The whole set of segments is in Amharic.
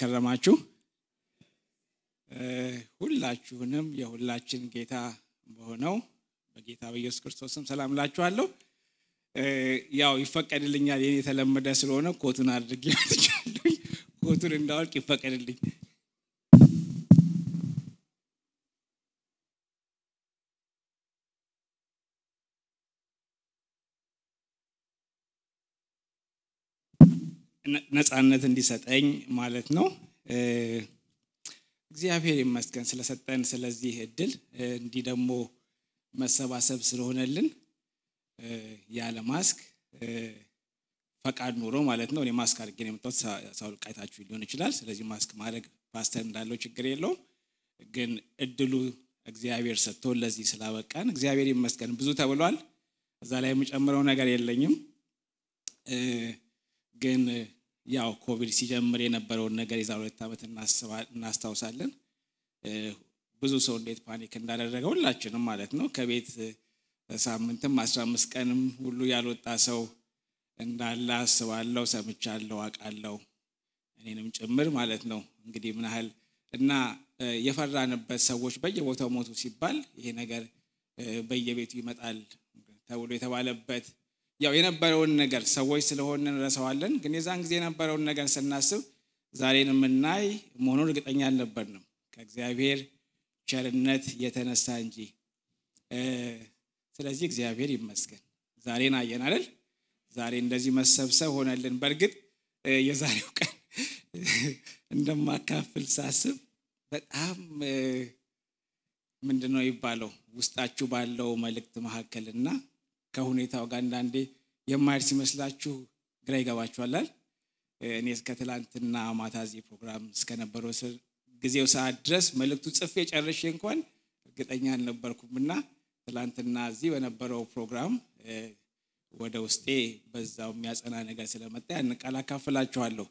ከረማችሁ። ሁላችሁንም የሁላችን ጌታ በሆነው በጌታ በኢየሱስ ክርስቶስም ሰላም ላችኋለሁ ያው ይፈቀድልኛል፣ የኔ የተለመደ ስለሆነ ኮቱን አድርጌ ኮቱን እንዳወልቅ ይፈቀድልኝ። ነፃነት እንዲሰጠኝ ማለት ነው። እግዚአብሔር ይመስገን ስለሰጠን ስለዚህ እድል እንዲህ ደግሞ መሰባሰብ ስለሆነልን ያለ ማስክ ፈቃድ ኖሮ ማለት ነው። እኔ ማስክ አድርጌ ነው የመጣሁት። ሊሆን ይችላል። ስለዚህ ማስክ ማድረግ ፓስተር እንዳለው ችግር የለውም። ግን እድሉ እግዚአብሔር ሰጥቶ ለዚህ ስላበቃን እግዚአብሔር ይመስገን። ብዙ ተብሏል። እዛ ላይ የምጨምረው ነገር የለኝም ግን ያው ኮቪድ ሲጀምር የነበረውን ነገር የዛ ሁለት ዓመት እናስታውሳለን። ብዙ ሰው እንዴት ፓኒክ እንዳደረገ ሁላችንም ማለት ነው። ከቤት ሳምንትም አስራ አምስት ቀንም ሁሉ ያልወጣ ሰው እንዳለ አስባለሁ፣ ሰምቻለው አቃለው እኔንም ጭምር ማለት ነው። እንግዲህ ምን ያህል እና የፈራንበት ሰዎች በየቦታው ሞቱ ሲባል ይሄ ነገር በየቤቱ ይመጣል ተብሎ የተባለበት ያው የነበረውን ነገር ሰዎች ስለሆን እንረሳዋለን። ግን የዛን ጊዜ የነበረውን ነገር ስናስብ ዛሬን የምናይ መሆኑን እርግጠኛ አልነበርንም ከእግዚአብሔር ቸርነት የተነሳ እንጂ። ስለዚህ እግዚአብሔር ይመስገን ዛሬን አየን አይደል? ዛሬ እንደዚህ መሰብሰብ ሆነልን። በእርግጥ የዛሬው ቀን እንደማካፍል ሳስብ በጣም ምንድን ነው ይባለው ውስጣችሁ ባለው መልእክት መካከልና ከሁኔታው ጋር አንዳንዴ የማይሄድ ሲመስላችሁ ግራ ይገባችኋላል። እኔ እስከ ትላንትና ማታ ፕሮግራም እስከነበረው ጊዜው ሰዓት ድረስ መልእክቱ ጽፌ ጨርሼ እንኳን እርግጠኛ አልነበርኩም እና ትላንትና እዚህ በነበረው ፕሮግራም ወደ ውስጤ በዛው የሚያጸና ነገር ስለመጣ ያን ቃል አካፍላችኋለሁ።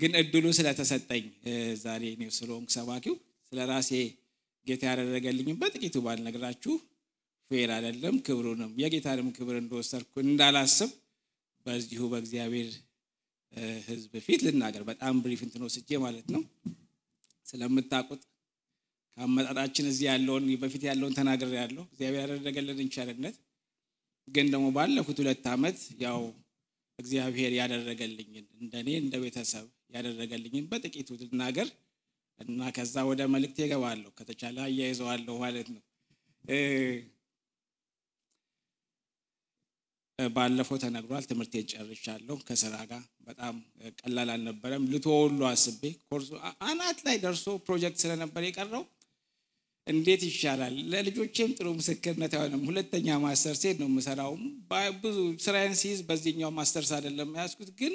ግን እድሉ ስለተሰጠኝ ዛሬ እኔ ስለሆንኩ ሰባኪው ስለ ራሴ ጌታ ያደረገልኝም በጥቂቱ ባልነግራችሁ ፌር አይደለም። ክብሩንም የጌታንም ክብር እንደወሰድኩ እንዳላስብ በዚሁ በእግዚአብሔር ሕዝብ ፊት ልናገር። በጣም ብሪፍ እንትን ወስጄ ማለት ነው። ስለምታውቁት ከአመጣጣችን እዚህ ያለውን በፊት ያለውን ተናግር ያለው እግዚአብሔር ያደረገልን እንቻልነት ግን ደግሞ ባለፉት ሁለት ዓመት ያው እግዚአብሔር ያደረገልኝን እንደኔ እንደ ቤተሰብ ያደረገልኝን በጥቂቱ ልናገር እና ከዛ ወደ መልእክት ይገባለሁ ከተቻለ አያይዘዋለሁ ማለት ነው። ባለፈው ተነግሯል። ትምህርቴን ጨርሻለሁ። ከስራ ጋር በጣም ቀላል አልነበረም። ልቶ ሁሉ አስቤ ኮርሱ አናት ላይ ደርሶ ፕሮጀክት ስለነበር የቀረው እንዴት ይሻላል። ለልጆቼም ጥሩ ምስክርነት አይሆንም። ሁለተኛ ማስተር ሴት ነው የምሰራውም ብዙ ስራዬን ሲይዝ በዚህኛው ማስተርስ አይደለም ያዝኩት፣ ግን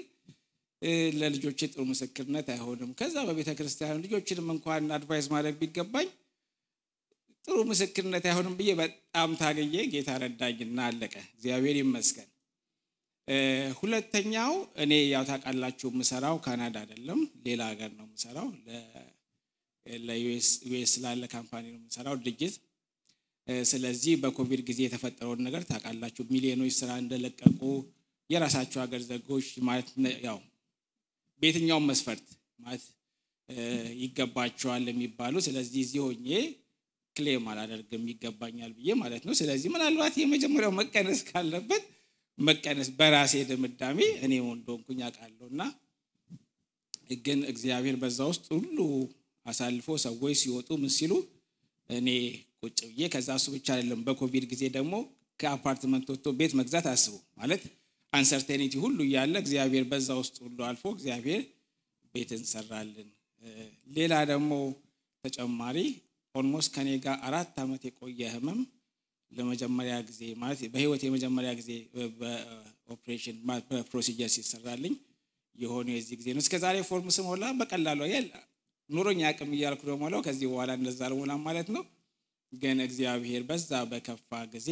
ለልጆቼ ጥሩ ምስክርነት አይሆንም። ከዛ በቤተ ክርስቲያን ልጆችንም እንኳን አድቫይስ ማድረግ ቢገባኝ ጥሩ ምስክርነት አይሆንም ብዬ በጣም ታገየ። ጌታ ረዳኝና አለቀ። እግዚአብሔር ይመስገን። ሁለተኛው እኔ ያው ታውቃላችሁ የምሰራው ካናዳ አይደለም፣ ሌላ ሀገር ነው የምሰራው። ለዩኤስ ላለ ካምፓኒ ነው የምሰራው ድርጅት። ስለዚህ በኮቪድ ጊዜ የተፈጠረውን ነገር ታውቃላችሁ። ሚሊዮኖች ስራ እንደለቀቁ የራሳቸው ሀገር ዜጎች ማለት ያው በየትኛውም መስፈርት ማለት ይገባቸዋል የሚባሉ ስለዚህ እዚህ ሆኜ ክሌም አላደርግም ይገባኛል ብዬ ማለት ነው። ስለዚህ ምናልባት የመጀመሪያው መቀነስ ካለበት መቀነስ በራሴ ድምዳሜ እኔ ወንዶንኩኛ አውቃለሁ እና ግን እግዚአብሔር በዛ ውስጥ ሁሉ አሳልፎ ሰዎች ሲወጡ ምን ሲሉ እኔ ቁጭ ብዬ ከዛ እሱ ብቻ አይደለም። በኮቪድ ጊዜ ደግሞ ከአፓርትመንት ወጥቶ ቤት መግዛት አስቡ ማለት አንሰርቴኒቲ ሁሉ እያለ እግዚአብሔር በዛ ውስጥ ሁሉ አልፎ እግዚአብሔር ቤት እንሰራልን። ሌላ ደግሞ ተጨማሪ ኦልሞስት ከኔ ጋር አራት ዓመት የቆየ ህመም ለመጀመሪያ ጊዜ ማለት በህይወት የመጀመሪያ ጊዜ በኦፕሬሽን በፕሮሲጀር ሲሰራልኝ የሆኑ የዚህ ጊዜ ነው። እስከ ዛሬ ፎርም ስሞላ በቀላሉ የለ ኑሮኛ አቅም እያልኩ ደግሞ ለው ከዚህ በኋላ እንደዛ አልሞላም ማለት ነው። ግን እግዚአብሔር በዛ በከፋ ጊዜ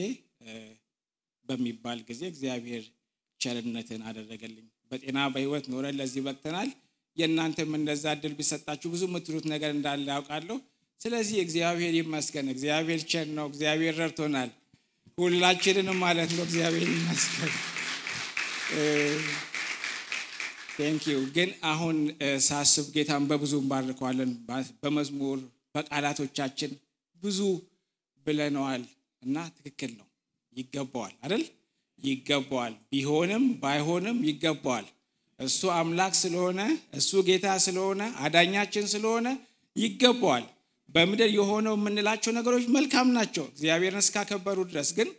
በሚባል ጊዜ እግዚአብሔር ቸርነትን አደረገልኝ። በጤና በህይወት ኖረን ለዚህ በቅተናል። የእናንተም እንደዛ እድል ቢሰጣችሁ ብዙ የምትሉት ነገር እንዳለ ያውቃለሁ። ስለዚህ እግዚአብሔር ይመስገን። እግዚአብሔር ቸር ነው። እግዚአብሔር ረድቶናል፣ ሁላችንንም ማለት ነው። እግዚአብሔር ይመስገን። ቴንኪዩ። ግን አሁን ሳስብ ጌታን በብዙ እንባርከዋለን። በመዝሙር በቃላቶቻችን ብዙ ብለነዋል እና ትክክል ነው፣ ይገባዋል አይደል? ይገባዋል። ቢሆንም ባይሆንም ይገባዋል። እሱ አምላክ ስለሆነ፣ እሱ ጌታ ስለሆነ፣ አዳኛችን ስለሆነ ይገባዋል። በምድር የሆነው የምንላቸው ነገሮች መልካም ናቸው እግዚአብሔርን እስካከበሩ ድረስ ግን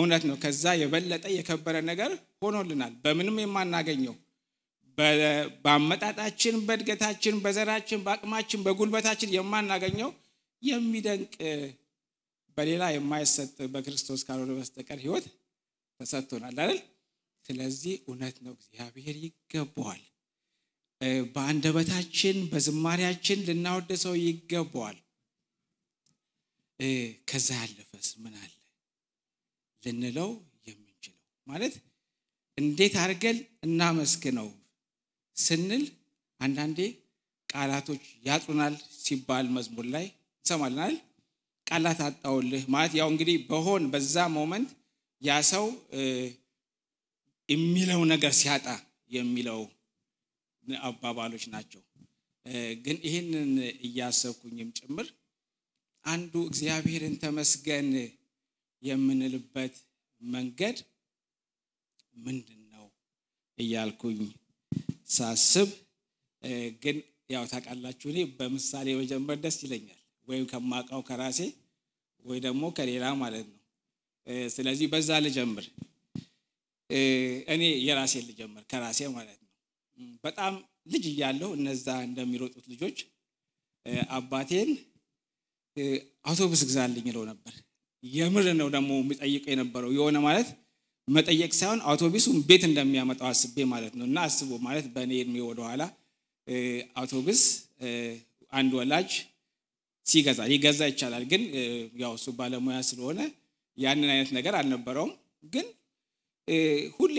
እውነት ነው ከዛ የበለጠ የከበረ ነገር ሆኖልናል በምንም የማናገኘው በአመጣጣችን በእድገታችን በዘራችን በአቅማችን በጉልበታችን የማናገኘው የሚደንቅ በሌላ የማይሰጥ በክርስቶስ ካልሆነ በስተቀር ህይወት ተሰጥቶናል አይደል ስለዚህ እውነት ነው እግዚአብሔር ይገባዋል በአንደበታችን በዝማሪያችን ልናወደሰው ይገባዋል። ከዛ ያለፈስ ምን አለ ልንለው የምንችለው ማለት እንዴት አድርገን እናመስግነው ስንል አንዳንዴ ቃላቶች ያጡናል ሲባል መዝሙር ላይ እንሰማልናል። ቃላት አጣውልህ ማለት ያው እንግዲህ በሆን በዛ ሞመንት ያ ሰው የሚለው ነገር ሲያጣ የሚለው አባባሎች ናቸው። ግን ይህንን እያሰብኩኝም ጭምር አንዱ እግዚአብሔርን ተመስገን የምንልበት መንገድ ምንድን ነው እያልኩኝ ሳስብ ግን ያው ታውቃላችሁ፣ እኔ በምሳሌ መጀመር ደስ ይለኛል፣ ወይም ከማውቀው ከራሴ ወይ ደግሞ ከሌላ ማለት ነው። ስለዚህ በዛ ልጀምር፣ እኔ የራሴን ልጀምር ከራሴ ማለት ነው። በጣም ልጅ እያለሁ እነዛ እንደሚሮጡት ልጆች አባቴን አውቶቡስ ግዛልኝ ይለው ነበር። የምር ነው ደግሞ የሚጠይቀው የነበረው የሆነ ማለት መጠየቅ ሳይሆን አውቶቡሱን ቤት እንደሚያመጣው አስቤ ማለት ነው። እና አስቦ ማለት በእኔ እድሜ ወደኋላ አውቶቡስ አንድ ወላጅ ሲገዛ ይገዛ ይቻላል፣ ግን ያው እሱ ባለሙያ ስለሆነ ያንን አይነት ነገር አልነበረውም ግን ሁሌ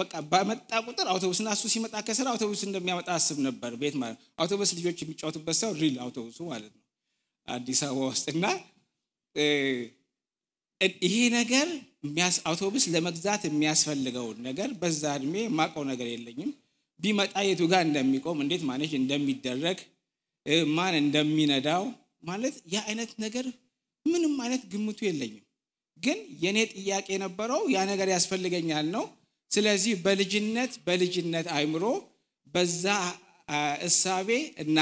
በቃ በመጣ ቁጥር አውቶቡስ እና እሱ ሲመጣ ከስራ አውቶቡስ እንደሚያመጣ አስብ ነበር። ቤት ማለት አውቶቡስ ልጆች የሚጫወቱበት ሰው ሪል አውቶቡሱ ማለት ነው አዲስ አበባ ውስጥ እና ይሄ ነገር አውቶቡስ ለመግዛት የሚያስፈልገውን ነገር በዛ እድሜ የማውቀው ነገር የለኝም። ቢመጣ የቱ ጋር እንደሚቆም እንዴት ማኔጅ እንደሚደረግ ማን እንደሚነዳው ማለት ያ አይነት ነገር ምንም አይነት ግምቱ የለኝም። ግን የእኔ ጥያቄ የነበረው ያ ነገር ያስፈልገኛል ነው። ስለዚህ በልጅነት በልጅነት አይምሮ በዛ እሳቤ እና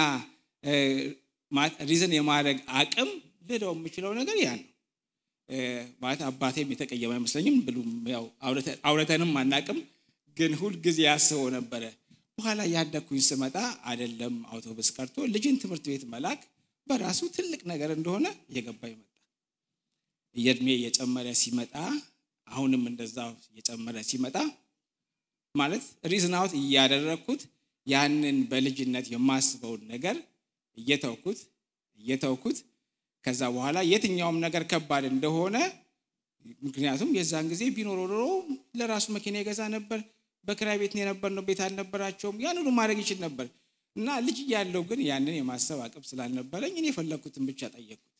ሪዝን የማድረግ አቅም ልለው የምችለው ነገር ያ ነው ማለት አባቴም የተቀየመ አይመስለኝም። ብሉም ያው አውረተንም አናቅም፣ ግን ሁልጊዜ ያስበው ነበረ። በኋላ ያደግኩኝ ስመጣ አይደለም አውቶቡስ ቀርቶ ልጅን ትምህርት ቤት መላክ በራሱ ትልቅ ነገር እንደሆነ እየገባኝ መጣ። የእድሜ እየጨመረ ሲመጣ አሁንም እንደዛ እየጨመረ ሲመጣ ማለት ሪዝናውት እያደረግኩት ያንን በልጅነት የማስበውን ነገር እየተውኩት እየተውኩት ከዛ በኋላ የትኛውም ነገር ከባድ እንደሆነ ምክንያቱም የዛን ጊዜ ቢኖሮ ኖሮ ለራሱ መኪና የገዛ ነበር። በክራይ ቤት የነበር ነው፣ ቤት አልነበራቸውም። ያን ሁሉ ማድረግ ይችል ነበር እና ልጅ እያለሁ ግን ያንን የማሰብ አቅም ስላልነበረኝ እኔ የፈለግኩትን ብቻ ጠየቅኩት።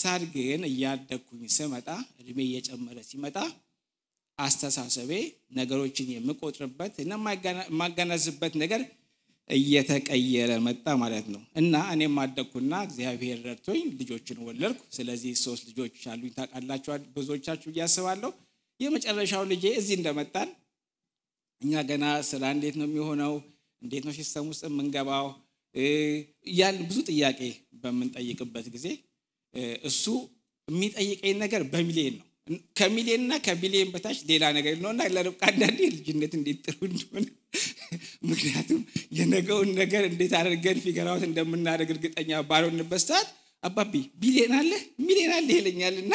ሳድ ግን እያደግኩኝ ስመጣ እድሜ እየጨመረ ሲመጣ አስተሳሰቤ ነገሮችን የምቆጥርበት እና የማገናዝበት ነገር እየተቀየረ መጣ ማለት ነው። እና እኔም አደግኩና እግዚአብሔር ረድቶኝ ልጆችን ወለድኩ። ስለዚህ ሶስት ልጆች አሉኝ። ታውቃላችሁ ብዙዎቻችሁ እያስባለሁ። የመጨረሻው ልጄ እዚህ እንደመጣን እኛ ገና ስራ እንዴት ነው የሚሆነው፣ እንዴት ነው ሲስተም ውስጥ የምንገባው ያን ብዙ ጥያቄ በምንጠይቅበት ጊዜ እሱ የሚጠይቀኝ ነገር በሚሊየን ነው ከሚሊየንና ከቢሊየን በታች ሌላ ነገር ነውና ለርብቃ አንዳንዴ ልጅነት እንዴት ጥሩ እንደሆነ ምክንያቱም የነገውን ነገር እንዴት አድርገን ፊገራውት እንደምናደርግ እርግጠኛ ባልሆንበት ሰዓት አባቢ ቢሊየን አለ ሚሊየን አለ ይለኛል እና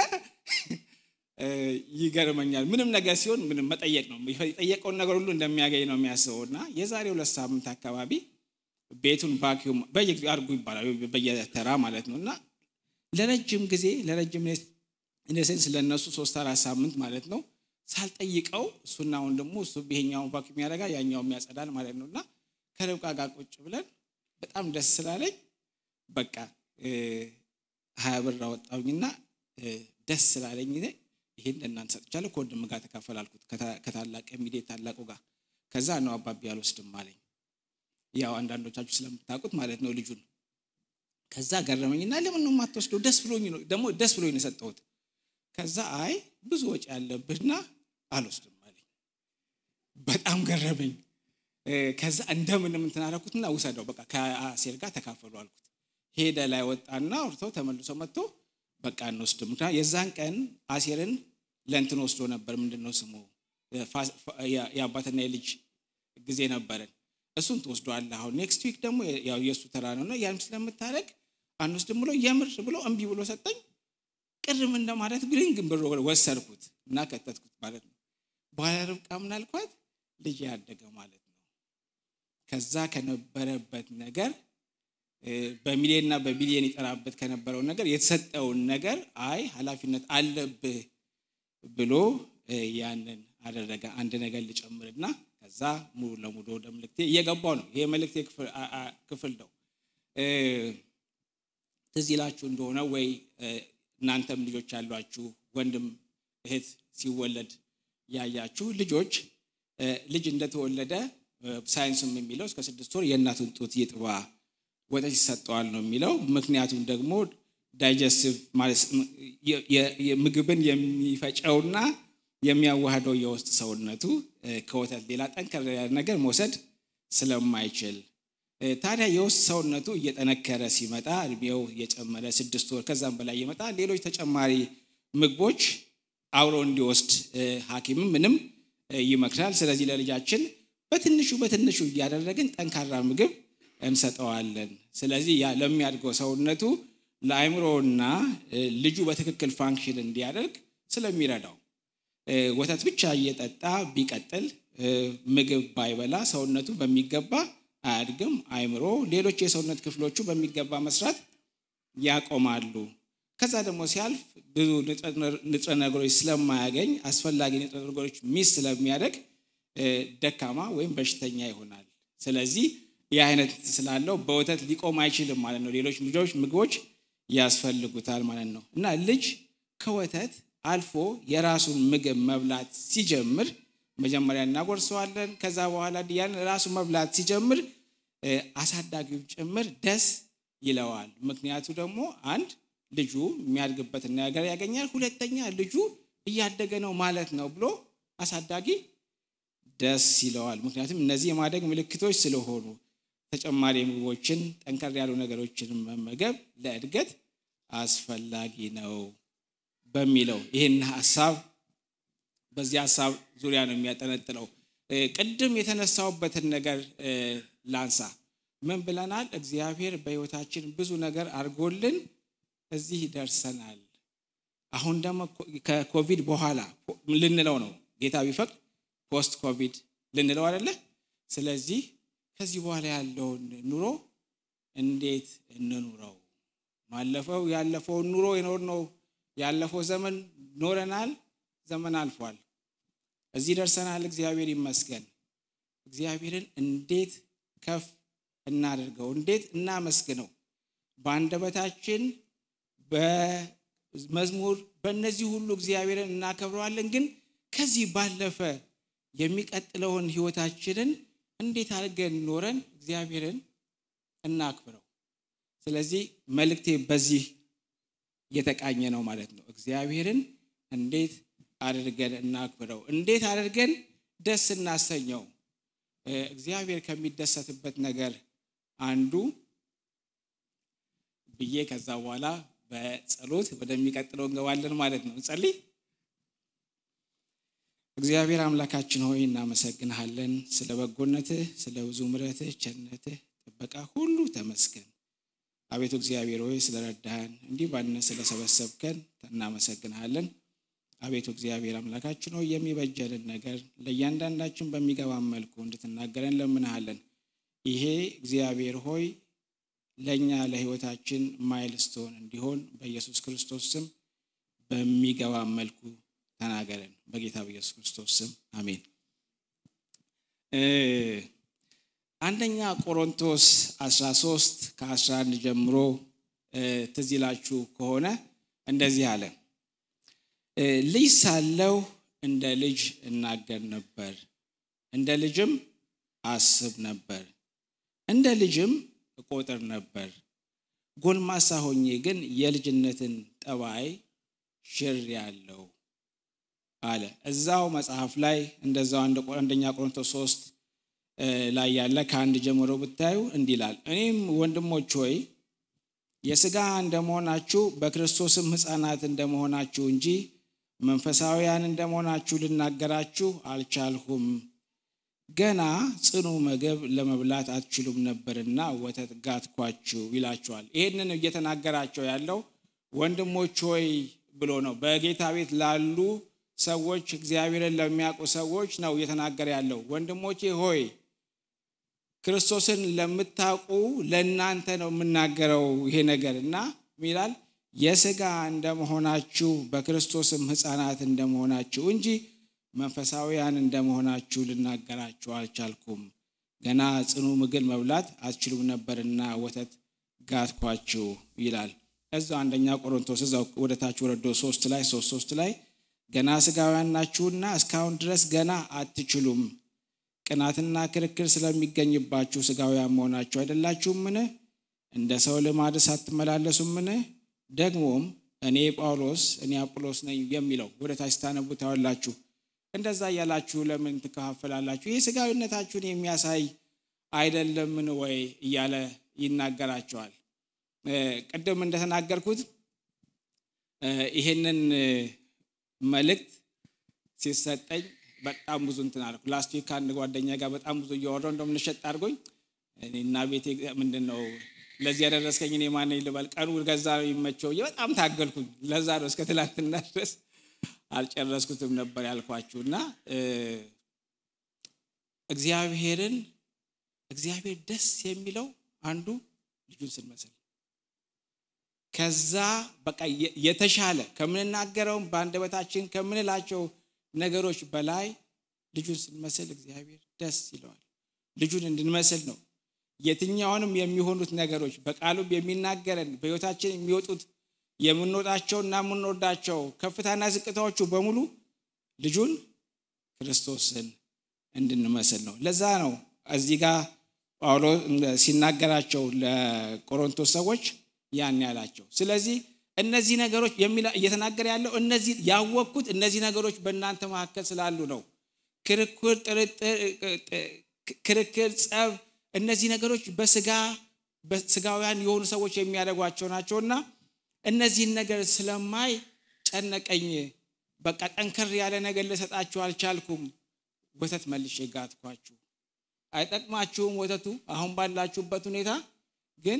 ይገርመኛል ምንም ነገር ሲሆን ምንም መጠየቅ ነው የጠየቀውን ነገር ሁሉ እንደሚያገኝ ነው የሚያስበው እና የዛሬ ሁለት ሳምንት አካባቢ ቤቱን ቫኪዩም በየጊዜ አድርጉ ይባላል በየተራ ማለት ነው እና ለረጅም ጊዜ ለረጅም ኢነሴንስ ለእነሱ ሶስት አራት ሳምንት ማለት ነው ሳልጠይቀው እሱና አሁን ደግሞ እሱ ይሄኛውን ቫኩም ያደርጋል ያኛው የሚያጸዳል ማለት ነው እና ከርብቃ ጋር ቁጭ ብለን በጣም ደስ ስላለኝ በቃ ሀያ ብር አወጣውኝና ደስ ስላለኝ ይሄን ለእናንተ ሰጥቻለሁ ከወንድም ጋር ተካፈላልኩት ከታላቅ ሚዲ ታላቁ ጋር ከዛ ነው አባቢ አልወስድም አለኝ ያው አንዳንዶቻችሁ ስለምታውቁት ማለት ነው ልጁን ከዛ ገረመኝና ለምን ነው የማትወስደው? ደስ ብሎኝ ነው ደግሞ ደስ ብሎኝ ነው የሰጠሁት። ከዛ አይ ብዙ ወጪ ያለብህና አልወስድም አለኝ። በጣም ገረመኝ። ከዛ እንደምንም እንትን አደረኩትና ውሰደው በቃ ከአሴር ጋር ተካፈሉ አልኩት። ሄደ ላይ ወጣና ወርቶ ተመልሶ መጥቶ በቃ እንወስድም። የዛን ቀን አሴርን ለእንትን ወስዶ ነበር። ምንድን ነው ስሙ? የአባትና የልጅ ጊዜ ነበረን። እሱን ትወስደዋለህ። አሁን ኔክስት ዊክ ደግሞ የእሱ ተራ ነው። ያንም ስለምታደረግ አንወስድም ብሎ የምር ብሎ እምቢ ብሎ ሰጠኝ ቅርም እንደማለት ግን ግን ወሰድኩት እና ከተትኩት ማለት ነው በኋላ ርብቃ ምን አልኳት ልጅ ያደገ ማለት ነው ከዛ ከነበረበት ነገር በሚሊየንና በቢሊየን ይጠራበት ከነበረው ነገር የተሰጠውን ነገር አይ ሀላፊነት አለብህ ብሎ ያንን አደረገ አንድ ነገር ልጨምርና ከዛ ሙሉ ለሙሉ ወደ መልክቴ እየገባው ነው ይሄ መልክቴ ክፍል ነው ትዝ ይላችሁ እንደሆነ ወይ እናንተም ልጆች ያሏችሁ ወንድም እህት ሲወለድ ያያችሁ ልጆች ልጅ እንደተወለደ ሳይንስም የሚለው እስከ ስድስት ወር የእናቱን ጡት ይጥባ ወተት ይሰጠዋል ነው የሚለው። ምክንያቱም ደግሞ ዳይጀስቲቭ ማለት ምግብን የሚፈጨውና የሚያዋህደው የውስጥ ሰውነቱ ከወተት ሌላ ጠንከር ያለ ነገር መውሰድ ስለማይችል ታዲያ የውስጥ ሰውነቱ እየጠነከረ ሲመጣ እድሜው እየጨመረ ስድስት ወር ከዛም በላይ ይመጣ ሌሎች ተጨማሪ ምግቦች አብሮ እንዲወስድ ሐኪምም ምንም ይመክራል። ስለዚህ ለልጃችን በትንሹ በትንሹ እያደረግን ጠንካራ ምግብ እንሰጠዋለን። ስለዚህ ያ ለሚያድገው ሰውነቱ ለአእምሮና ልጁ በትክክል ፋንክሽን እንዲያደርግ ስለሚረዳው ወተት ብቻ እየጠጣ ቢቀጥል ምግብ ባይበላ ሰውነቱ በሚገባ አያድግም። አይምሮ፣ ሌሎች የሰውነት ክፍሎቹ በሚገባ መስራት ያቆማሉ። ከዛ ደግሞ ሲያልፍ ብዙ ንጥረ ነገሮች ስለማያገኝ አስፈላጊ ንጥረ ነገሮች ሚስ ስለሚያደግ ደካማ ወይም በሽተኛ ይሆናል። ስለዚህ ይህ አይነት ስላለው በወተት ሊቆም አይችልም ማለት ነው። ሌሎች ልጆች ምግቦች ያስፈልጉታል ማለት ነው እና ልጅ ከወተት አልፎ የራሱን ምግብ መብላት ሲጀምር መጀመሪያ እናጎርሰዋለን። ከዛ በኋላ ያን ራሱ መብላት ሲጀምር አሳዳጊው ጭምር ደስ ይለዋል። ምክንያቱ ደግሞ አንድ ልጁ የሚያድግበትን ነገር ያገኛል፣ ሁለተኛ ልጁ እያደገ ነው ማለት ነው ብሎ አሳዳጊ ደስ ይለዋል። ምክንያቱም እነዚህ የማደግ ምልክቶች ስለሆኑ ተጨማሪ ምግቦችን፣ ጠንከር ያሉ ነገሮችን መመገብ ለእድገት አስፈላጊ ነው በሚለው ይህን ሀሳብ በዚህ ሀሳብ ዙሪያ ነው የሚያጠነጥነው ቅድም የተነሳውበትን ነገር ላንሳ። ምን ብለናል? እግዚአብሔር በህይወታችን ብዙ ነገር አድርጎልን እዚህ ደርሰናል። አሁን ደግሞ ከኮቪድ በኋላ ልንለው ነው፣ ጌታ ቢፈቅድ ፖስት ኮቪድ ልንለው አይደለ? ስለዚህ ከዚህ በኋላ ያለውን ኑሮ እንዴት እንኑረው? ማለፈው ያለፈውን ኑሮ የኖርነው ያለፈው ዘመን ኖረናል። ዘመን አልፏል። እዚህ ደርሰናል። እግዚአብሔር ይመስገን። እግዚአብሔርን እንዴት ከፍ እናደርገው? እንዴት እናመስግነው? በአንደበታችን በመዝሙር በእነዚህ ሁሉ እግዚአብሔርን እናከብረዋለን። ግን ከዚህ ባለፈ የሚቀጥለውን ህይወታችንን እንዴት አድርገን ኖረን እግዚአብሔርን እናክብረው? ስለዚህ መልእክቴ በዚህ እየተቃኘ ነው ማለት ነው። እግዚአብሔርን እንዴት አድርገን እናክብረው። እንዴት አድርገን ደስ እናሰኘው? እግዚአብሔር ከሚደሰትበት ነገር አንዱ ብዬ ከዛ በኋላ በጸሎት ወደሚቀጥለው እንገባለን ማለት ነው። እንጸልይ። እግዚአብሔር አምላካችን ሆይ እናመሰግንሃለን። ስለ በጎነትህ፣ ስለ ብዙ ምረትህ፣ ቸነትህ፣ ጥበቃ ሁሉ ተመስገን። አቤቱ እግዚአብሔር ሆይ ስለረዳህን፣ እንዲህ ባነ ስለሰበሰብከን እናመሰግንሃለን። አቤቱ እግዚአብሔር አምላካችን ሆይ የሚበጀንን ነገር ለእያንዳንዳችን በሚገባ መልኩ እንድትናገረን ለምንሃለን። ይሄ እግዚአብሔር ሆይ ለእኛ ለሕይወታችን ማይልስቶን እንዲሆን በኢየሱስ ክርስቶስ ስም በሚገባ መልኩ ተናገረን። በጌታ በኢየሱስ ክርስቶስ ስም አሜን። አንደኛ ቆሮንቶስ 13 ከ11 ጀምሮ ትዝ ይላችሁ ከሆነ እንደዚህ አለን። ልጅ ሳለው እንደ ልጅ እናገር ነበር፣ እንደ ልጅም አስብ ነበር፣ እንደ ልጅም እቆጥር ነበር። ጎልማሳ ሆኜ ግን የልጅነትን ጠባይ ሽር ያለው አለ። እዛው መጽሐፍ ላይ እንደዛው አንደኛ ቆሮንቶስ ሶስት ላይ ያለ ከአንድ ጀምሮ ብታዩ እንዲህ ይላል፣ እኔም ወንድሞች ሆይ የስጋ እንደመሆናችሁ በክርስቶስም ሕፃናት እንደመሆናችሁ እንጂ መንፈሳውያን እንደመሆናችሁ ልናገራችሁ አልቻልሁም። ገና ጽኑ መገብ ለመብላት አትችሉም ነበርና ወተት ጋትኳችሁ ይላችኋል። ይህንን እየተናገራቸው ያለው ወንድሞች ሆይ ብሎ ነው። በጌታ ቤት ላሉ ሰዎች፣ እግዚአብሔርን ለሚያውቁ ሰዎች ነው እየተናገረ ያለው። ወንድሞቼ ሆይ ክርስቶስን ለምታውቁ ለእናንተ ነው የምናገረው ይሄ ነገር እና ይላል የሥጋ እንደመሆናችሁ በክርስቶስም ሕፃናት እንደመሆናችሁ እንጂ መንፈሳዊያን እንደመሆናችሁ ልናገራችሁ አልቻልኩም። ገና ጽኑ ምግል መብላት አትችሉም ነበርና ወተት ጋትኳችሁ ይላል። እዛው አንደኛ ቆሮንቶስ እዛው ወደታች ወረዶ ሶስት ላይ ሶስት ሶስት ላይ ገና ሥጋውያን ናችሁና እስካሁን ድረስ ገና አትችሉም ቅናትና ክርክር ስለሚገኝባችሁ ሥጋውያን መሆናችሁ አይደላችሁምን? እንደ ሰው ልማድስ አትመላለሱምን? ደግሞም እኔ ጳውሎስ እኔ አጵሎስ ነኝ የሚለው ወደ ታች ስታነቡ ታዋላችሁ እንደዛ እያላችሁ ለምን ትከፋፈላላችሁ? ይህ ስጋዊነታችሁን የሚያሳይ አይደለምን ወይ እያለ ይናገራቸዋል። ቅድም እንደተናገርኩት ይህንን መልእክት ሲሰጠኝ በጣም ብዙ እንትን አልኩ። ላስት ዊክ ከአንድ ጓደኛ ጋር በጣም ብዙ እያወራሁ እንደምንሸጥ አድርጎኝ እና ቤቴ ምንድን ነው ለዚህ ያደረስከኝ እኔ ማን ይልባል። ቀኑ ገዛ ይመቸው በጣም ታገልኩኝ። ለዛ ነው እስከ ትላንትና ድረስ አልጨረስኩትም ነበር ያልኳችሁ እና እግዚአብሔርን እግዚአብሔር ደስ የሚለው አንዱ ልጁን ስንመስል ከዛ በቃ የተሻለ ከምንናገረውም በአንደበታችን ከምንላቸው ነገሮች በላይ ልጁን ስንመስል እግዚአብሔር ደስ ይለዋል። ልጁን እንድንመስል ነው የትኛውንም የሚሆኑት ነገሮች በቃሉ የሚናገረን በሕይወታችን የሚወጡት የምንወጣቸውና የምንወዳቸው ከፍታና ዝቅታዎቹ በሙሉ ልጁን ክርስቶስን እንድንመስል ነው። ለዛ ነው እዚህ ጋር ጳውሎ ሲናገራቸው ለቆሮንቶስ ሰዎች ያን ያላቸው። ስለዚህ እነዚህ ነገሮች እየተናገረ ያለው እነዚህ ያወቅኩት እነዚህ ነገሮች በእናንተ መካከል ስላሉ ነው። ክርክር፣ ጥርጥር፣ ክርክር፣ ጸብ እነዚህ ነገሮች በስጋ ስጋውያን የሆኑ ሰዎች የሚያደርጓቸው ናቸውና እነዚህን ነገር ስለማይ ጨነቀኝ። በቃ ጠንከር ያለ ነገር ልሰጣችሁ አልቻልኩም። ወተት መልሼ ጋትኳችሁ። አይጠቅማችሁም ወተቱ አሁን ባላችሁበት ሁኔታ ግን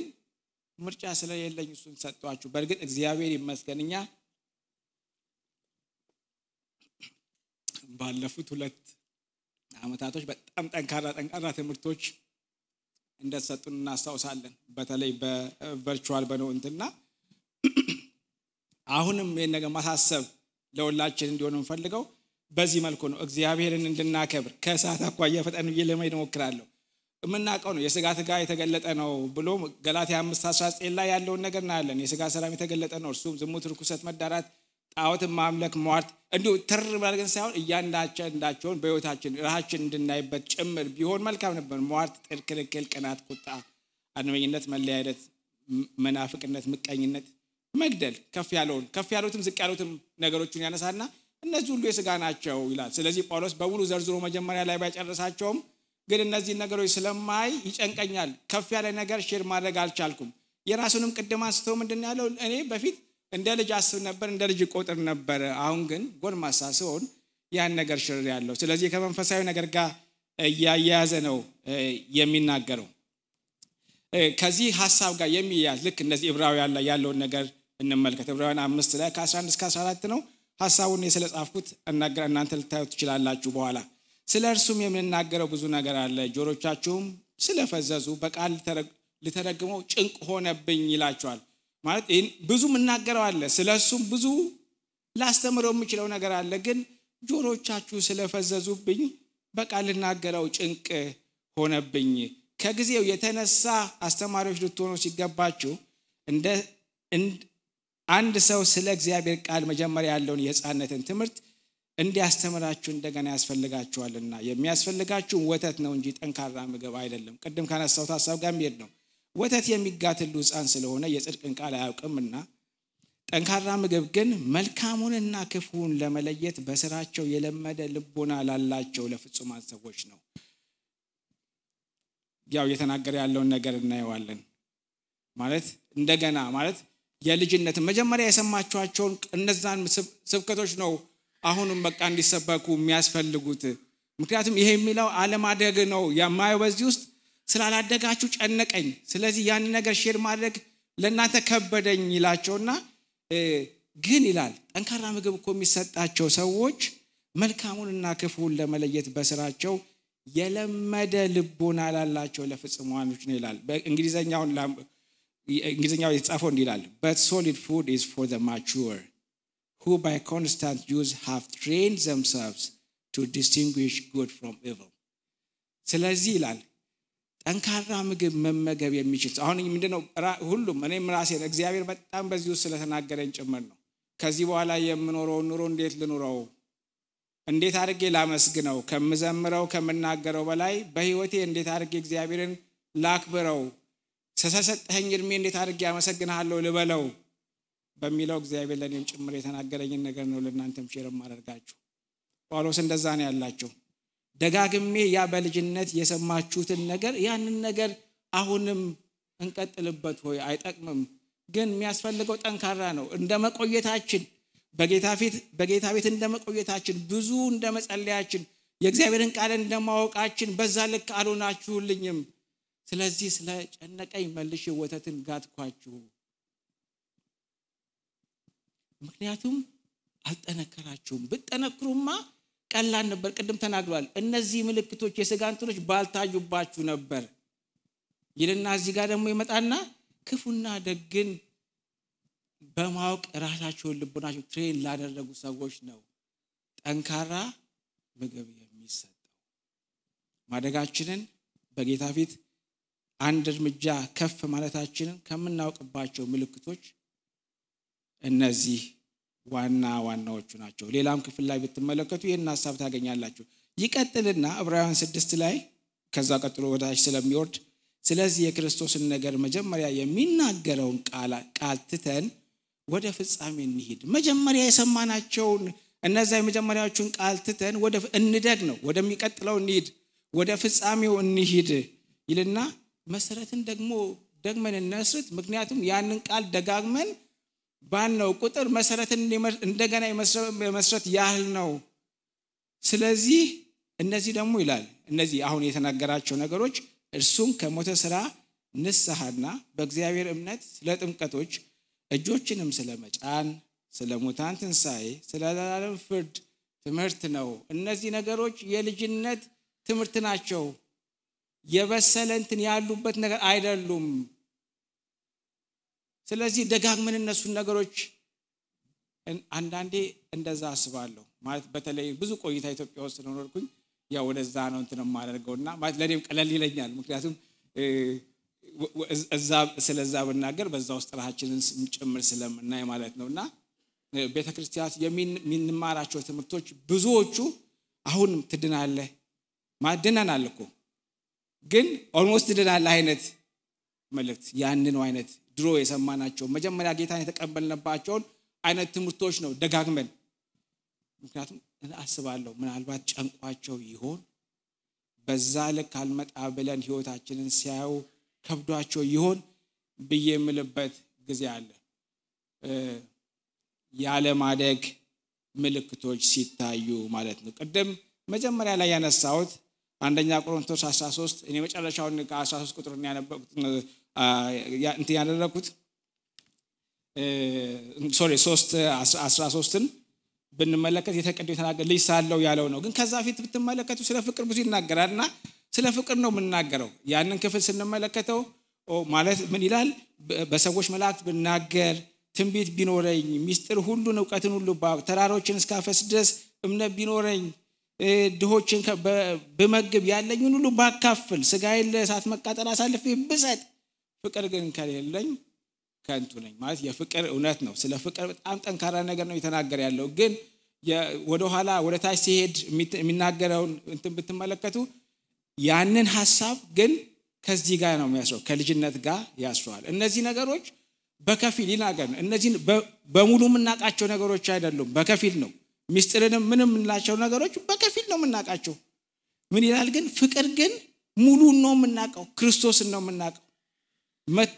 ምርጫ ስለሌለኝ እሱን ሰጧችሁ። በእርግጥ እግዚአብሔር ይመስገንኛ ባለፉት ሁለት አመታቶች በጣም ጠንካራ ጠንካራ ትምህርቶች እንደሰጡን እናስታውሳለን። በተለይ በቨርቹዋል በነው እንትና አሁንም ይህን ነገር ማሳሰብ ለሁላችን እንዲሆን የምፈልገው በዚህ መልኩ ነው። እግዚአብሔርን እንድናከብር ከእሳት አኳያ ፈጠን ብዬ ለመሄድ እሞክራለሁ። የምናውቀው ነው የስጋ ትጋ የተገለጠ ነው ብሎ ገላትያ አምስት አስራ ዘጠኝ ላይ ያለውን ነገር እናያለን። የስጋ ሰላም የተገለጠ ነው እርሱም ዝሙት፣ ርኩሰት፣ መዳራት ጣዖት ማምለክ ሟርት እንዲሁ ትር ብላድርገን ሳይሆን እያንዳንዳቸውን በህይወታችን ራሳችን እንድናይበት ጭምር ቢሆን መልካም ነበር። ሟርት፣ ጥል፣ ክልክል፣ ቅናት፣ ቁጣ፣ አድመኝነት፣ መለያየት፣ መናፍቅነት፣ ምቀኝነት፣ መግደል ከፍ ያለውን ከፍ ያሉትም ዝቅ ያሉትም ነገሮችን ያነሳና እነዚህ ሁሉ የስጋ ናቸው ይላል። ስለዚህ ጳውሎስ በሙሉ ዘርዝሮ መጀመሪያ ላይ ባይጨረሳቸውም ግን እነዚህን ነገሮች ስለማይ ይጨንቀኛል፣ ከፍ ያለ ነገር ሼር ማድረግ አልቻልኩም። የራሱንም ቅድም አንስተው ምንድን ያለው እኔ በፊት እንደ ልጅ አስብ ነበር፣ እንደ ልጅ ቆጥር ነበር። አሁን ግን ጎልማሳ ሲሆን ያን ነገር ሽር ያለው። ስለዚህ ከመንፈሳዊ ነገር ጋር እያያያዘ ነው የሚናገረው። ከዚህ ሀሳብ ጋር የሚያያዝ ልክ እንደዚህ ዕብራውያን ላይ ያለውን ነገር እንመልከት። ዕብራውያን አምስት ላይ ከ11 እስከ 14 ነው። ሀሳቡን ስለጻፍኩት እናገር እናንተ ልታዩ ትችላላችሁ በኋላ። ስለ እርሱም የምንናገረው ብዙ ነገር አለ፣ ጆሮቻችሁም ስለፈዘዙ በቃል ልተረግመው ጭንቅ ሆነብኝ ይላቸዋል። ማለት ብዙ የምናገረው አለ ስለ እሱም ብዙ ላስተምረው የምችለው ነገር አለ ግን ጆሮቻችሁ ስለፈዘዙብኝ በቃ ልናገረው ጭንቅ ሆነብኝ ከጊዜው የተነሳ አስተማሪዎች ልትሆኑ ሲገባችሁ እንደ አንድ ሰው ስለ እግዚአብሔር ቃል መጀመሪያ ያለውን የህፃነትን ትምህርት እንዲያስተምራችሁ እንደገና ያስፈልጋችኋልና የሚያስፈልጋችሁን ወተት ነው እንጂ ጠንካራ ምግብ አይደለም ቅድም ካነሳሁት ሀሳብ ጋር የሚሄድ ነው ወተት የሚጋትሉ ህፃን ስለሆነ የጽድቅን ቃል አያውቅምና ጠንካራ ምግብ ግን መልካሙንና ክፉውን ለመለየት በስራቸው የለመደ ልቦና ላላቸው ለፍጹማን ሰዎች ነው። ያው እየተናገረ ያለውን ነገር እናየዋለን። ማለት እንደገና ማለት የልጅነት መጀመሪያ የሰማችኋቸውን እነዛን ስብከቶች ነው አሁንም በቃ እንዲሰበኩ የሚያስፈልጉት። ምክንያቱም ይሄ የሚለው አለማደግ ነው። የማየው በዚህ ውስጥ ስላላደጋችሁ ጨነቀኝ፣ ስለዚህ ያን ነገር ሼር ማድረግ ለእናንተ ከበደኝ ይላቸውና ግን ይላል ጠንካራ ምግብ እኮ የሚሰጣቸው ሰዎች መልካሙንና ክፉውን ለመለየት በስራቸው የለመደ ልቦና ላላቸው ዋኖች ነው ይላል። እንግሊዝኛውን እንግሊዝኛው የተጻፈው እንዲህ ይላል በት ሶሊድ ፉድ ኢዝ ፎር ዘ ማቹር who by constant use have trained themselves to distinguish good from evil ስለዚህ ይላል ጠንካራ ምግብ መመገብ የሚችል አሁን ምንድነው ሁሉም እኔም ራሴን እግዚአብሔር በጣም በዚህ ውስጥ ስለተናገረኝ ጭምር ነው። ከዚህ በኋላ የምኖረውን ኑሮ እንዴት ልኑረው፣ እንዴት አድርጌ ላመስግነው፣ ከምዘምረው ከምናገረው በላይ በህይወቴ እንዴት አድርጌ እግዚአብሔርን ላክብረው፣ ስለሰጠኸኝ እድሜ እንዴት አድርጌ አመሰግንሃለሁ ልበለው በሚለው እግዚአብሔር ለእኔም ጭምር የተናገረኝን ነገር ነው ለእናንተም ሼር አደርጋችሁ ጳውሎስ እንደዛ ነው ያላቸው። ደጋግሜ ያ በልጅነት የሰማችሁትን ነገር ያንን ነገር አሁንም እንቀጥልበት ሆይ አይጠቅምም፣ ግን የሚያስፈልገው ጠንካራ ነው። እንደ መቆየታችን በጌታ ቤት እንደ መቆየታችን ብዙ እንደ መጸለያችን የእግዚአብሔርን ቃል እንደማወቃችን በዛ ልክ አልሆናችሁልኝም። ስለዚህ ስለ ጨነቀኝ ወተትን ጋትኳችሁ፣ ምክንያቱም አልጠነከራችሁም። ብጠነክሩማ ቀላል ነበር። ቅድም ተናግሯል። እነዚህ ምልክቶች የስጋ እንትኖች ባልታዩባችሁ ነበር ይልና እዚህ ጋር ደግሞ ይመጣና ክፉና ደግን በማወቅ ራሳቸውን ልቦናቸው ትሬን ላደረጉ ሰዎች ነው ጠንካራ ምግብ የሚሰጠው። ማደጋችንን በጌታ ፊት አንድ እርምጃ ከፍ ማለታችንን ከምናውቅባቸው ምልክቶች እነዚህ ዋና ዋናዎቹ ናቸው። ሌላም ክፍል ላይ ብትመለከቱ ይህን ሀሳብ ታገኛላችሁ። ይቀጥልና ዕብራውያን ስድስት ላይ ከዛ ቀጥሎ ወደታች ስለሚወርድ ስለዚህ የክርስቶስን ነገር መጀመሪያ የሚናገረውን ቃል ትተን ወደ ፍጻሜ እንሂድ። መጀመሪያ የሰማናቸውን እነዛ የመጀመሪያዎቹን ቃል ትተን እንደግ ነው ወደሚቀጥለው እንሂድ፣ ወደ ፍጻሜው እንሂድ ይልና መሰረትን ደግሞ ደግመን እንስረት። ምክንያቱም ያንን ቃል ደጋግመን ባልነው ቁጥር መሰረትን እንደገና የመስረት ያህል ነው ስለዚህ እነዚህ ደግሞ ይላል እነዚህ አሁን የተናገራቸው ነገሮች እርሱም ከሞተ ስራ ንስሐና በእግዚአብሔር እምነት ስለ ጥምቀቶች እጆችንም ስለ መጫን ስለ ሙታን ትንሣኤ ስለ ዘላለም ፍርድ ትምህርት ነው እነዚህ ነገሮች የልጅነት ትምህርት ናቸው የበሰለ እንትን ያሉበት ነገር አይደሉም ስለዚህ ደጋግመን እነሱን ነገሮች አንዳንዴ እንደዛ አስባለሁ ማለት በተለይ ብዙ ቆይታ ኢትዮጵያ ውስጥ ስለኖርኩኝ ያ ወደዛ ነው እንትን የማደርገው እና ማለት ለእኔም ቀለል ይለኛል ምክንያቱም እዛ ስለዛ ብናገር በዛ ውስጥ ራሳችንን ጭምር ስለምናይ ማለት ነው እና ቤተ ክርስቲያን የሚንማራቸው ትምህርቶች ብዙዎቹ አሁን ትድናለ ማለት አልኩ ግን ኦልሞስት ትድናለ አይነት መልእክት ያንን አይነት ድሮ የሰማናቸው መጀመሪያ ጌታን የተቀበልንባቸውን አይነት ትምህርቶች ነው ደጋግመን ምክንያቱም አስባለሁ ምናልባት ጨንቋቸው ይሆን በዛ ልክ አልመጣ ብለን ህይወታችንን ሲያዩ ከብዷቸው ይሆን ብዬ የምልበት ጊዜ አለ ያለማደግ ምልክቶች ሲታዩ ማለት ነው ቅድም መጀመሪያ ላይ ያነሳሁት አንደኛ ቆሮንቶስ 13 እኔ መጨረሻውን ከ13 ቁጥር እንትን ያደረግኩት ሶሪ ሶስት አስራ ሶስትን ብንመለከት የተቀደው የተናገር ልጅ ሳለው ያለው ነው። ግን ከዛ ፊት ብትመለከቱ ስለ ፍቅር ብዙ ይናገራል እና ስለ ፍቅር ነው የምናገረው። ያንን ክፍል ስንመለከተው ማለት ምን ይላል? በሰዎች መላእክት ብናገር፣ ትንቢት ቢኖረኝ፣ ሚስጥር ሁሉን እውቀትን ሁሉ ተራሮችን እስካፈስ ድረስ እምነት ቢኖረኝ፣ ድሆችን ብመግብ፣ ያለኝን ሁሉ ባካፍል፣ ስጋይን ለእሳት መቃጠል አሳልፌ ብሰጥ ፍቅር ግን ከሌለኝ ከንቱ ነኝ ማለት የፍቅር እውነት ነው። ስለ ፍቅር በጣም ጠንካራ ነገር ነው የተናገረ ያለው ግን ወደኋላ ወደ ታች ሲሄድ የሚናገረውን እንትን ብትመለከቱ ያንን ሀሳብ ግን ከዚህ ጋር ነው የሚያስረው፣ ከልጅነት ጋር ያስረዋል። እነዚህ ነገሮች በከፊል ይናገር ነው። እነዚህን በሙሉ የምናውቃቸው ነገሮች አይደሉም፣ በከፊል ነው። ሚስጥርንም ምንም የምንላቸው ነገሮች በከፊል ነው የምናውቃቸው። ምን ይላል ግን? ፍቅር ግን ሙሉን ነው የምናውቀው፣ ክርስቶስን ነው የምናውቀው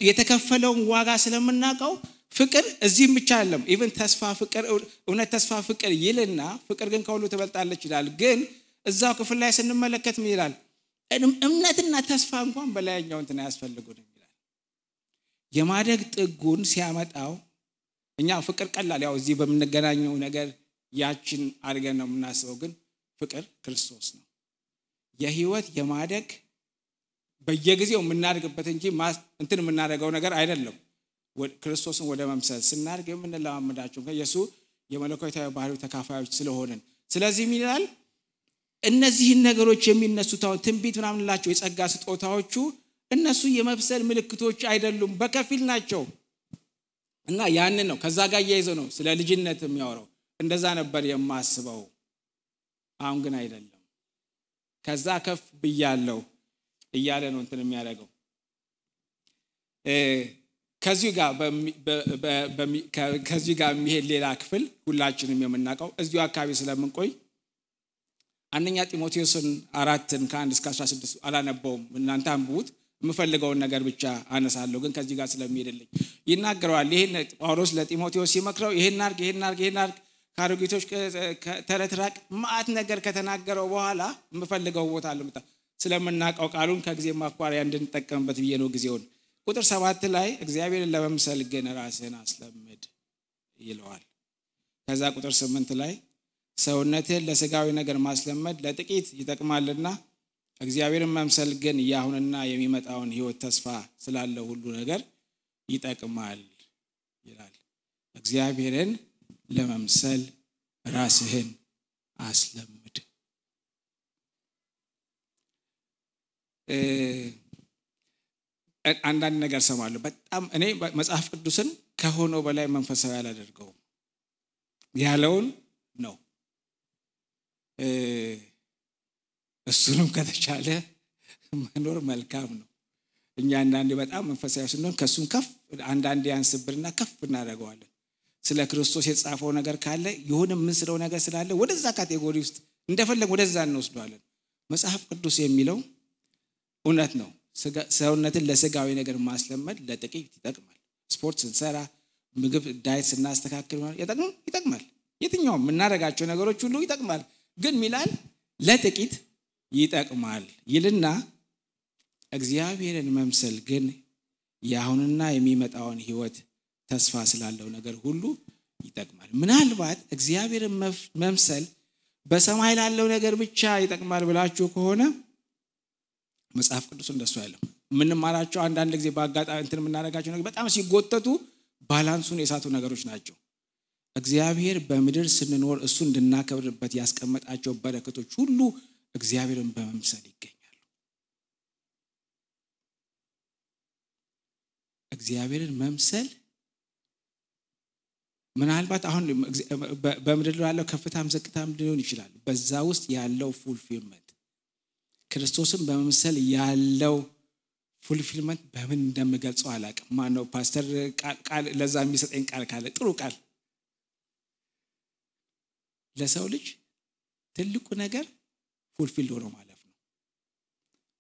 የተከፈለውን ዋጋ ስለምናውቀው ፍቅር እዚህም ብቻ አለም ኢቨን ተስፋ ፍቅር እውነት ተስፋ ፍቅር ይልና ፍቅር ግን ከሁሉ ትበልጣለች ይላል ግን እዛው ክፍል ላይ ስንመለከት ምን ይላል እምነትና ተስፋ እንኳን በላይኛው እንትን ያስፈልጉን ይላል የማደግ ጥጉን ሲያመጣው እኛ ፍቅር ቀላል ያው እዚህ በምንገናኘው ነገር ያችን አድርገን ነው የምናስበው ግን ፍቅር ክርስቶስ ነው የህይወት የማደግ በየጊዜው የምናደርግበት እንጂ እንትን የምናደርገው ነገር አይደለም። ክርስቶስን ወደ መምሰል ስናደርግ የምንለማመዳቸው የእሱ የመለኮታዊ ባህሪ ተካፋዮች ስለሆንን፣ ስለዚህ ይላል? እነዚህን ነገሮች የሚነሱት አሁን ትንቢት ምናምንላቸው የጸጋ ስጦታዎቹ እነሱ የመብሰል ምልክቶች አይደሉም፣ በከፊል ናቸው እና ያንን ነው ከዛ ጋር እያይዘው ነው ስለ ልጅነት የሚያወራው። እንደዛ ነበር የማስበው፣ አሁን ግን አይደለም። ከዛ ከፍ ብያለው እያለ ነው እንትን የሚያደርገው ከዚህ ጋር የሚሄድ ሌላ ክፍል ሁላችንም የምናውቀው እዚሁ አካባቢ ስለምንቆይ አንደኛ ጢሞቴዎስን አራትን ከአንድ እስከ 16 አላነበውም እናንተ አንብቡት የምፈልገውን ነገር ብቻ አነሳለሁ ግን ከዚህ ጋር ስለሚሄድልኝ ይናገረዋል ይህን ጳውሎስ ለጢሞቴዎስ ሲመክረው ይህን አርግ ይህን አርግ ይህን አርግ ከአሮጌቶች ተረትራቅ ማአት ነገር ከተናገረው በኋላ የምፈልገው ቦታ ልምጣ ስለምናውቀው ቃሉን ከጊዜ ማኳሪያ እንድንጠቀምበት ብዬ ነው ጊዜውን። ቁጥር ሰባት ላይ እግዚአብሔርን ለመምሰል ግን ራስህን አስለምድ ይለዋል። ከዛ ቁጥር ስምንት ላይ ሰውነትህን ለስጋዊ ነገር ማስለመድ ለጥቂት ይጠቅማልና እግዚአብሔርን መምሰል ግን የአሁንና የሚመጣውን ህይወት ተስፋ ስላለው ሁሉ ነገር ይጠቅማል ይላል። እግዚአብሔርን ለመምሰል ራስህን አስለም አንዳንድ ነገር ሰማለሁ። በጣም እኔ መጽሐፍ ቅዱስን ከሆነው በላይ መንፈሳዊ አላደርገውም ያለውን ነው። እሱንም ከተቻለ መኖር መልካም ነው። እኛ አንዳንዴ በጣም መንፈሳዊ ስንሆን ከእሱም ከፍ አንዳንዴ ያንስብንና ከፍ እናደርገዋለን። ስለ ክርስቶስ የተጻፈው ነገር ካለ የሆነ የምንስለው ነገር ስላለ ወደዛ ካቴጎሪ ውስጥ እንደፈለግ ወደዛ እንወስደዋለን። መጽሐፍ ቅዱስ የሚለው እውነት ነው ሰውነትን ለስጋዊ ነገር ማስለመድ ለጥቂት ይጠቅማል ስፖርት ስንሰራ ምግብ ዳይት ስናስተካክል ይጠቅማል የትኛውም የምናደርጋቸው ነገሮች ሁሉ ይጠቅማል ግን ሚላል ለጥቂት ይጠቅማል ይልና እግዚአብሔርን መምሰል ግን የአሁንና የሚመጣውን ህይወት ተስፋ ስላለው ነገር ሁሉ ይጠቅማል ምናልባት እግዚአብሔርን መምሰል በሰማይ ላለው ነገር ብቻ ይጠቅማል ብላችሁ ከሆነ መጽሐፍ ቅዱስ እንደሱ ያለው የምንማራቸው አንዳንድ ጊዜ በአጋጣሚ እንትን የምናደርጋቸው ነገር በጣም ሲጎተቱ ባላንሱን የሳቱ ነገሮች ናቸው እግዚአብሔር በምድር ስንኖር እሱ እንድናከብርበት ያስቀመጣቸው በረከቶች ሁሉ እግዚአብሔርን በመምሰል ይገኛሉ እግዚአብሔርን መምሰል ምናልባት አሁን በምድር ላለው ከፍታም ዘቅታም ሊሆን ይችላል በዛ ውስጥ ያለው ፉልፊልመንት ክርስቶስን በመምሰል ያለው ፉልፊልመንት በምን እንደምገልጸው አላውቅም። ማነው ፓስተር ቃል ለዛ የሚሰጠኝ ቃል ካለ ጥሩ ቃል። ለሰው ልጅ ትልቁ ነገር ፉልፊል ሆኖ ማለፍ ነው።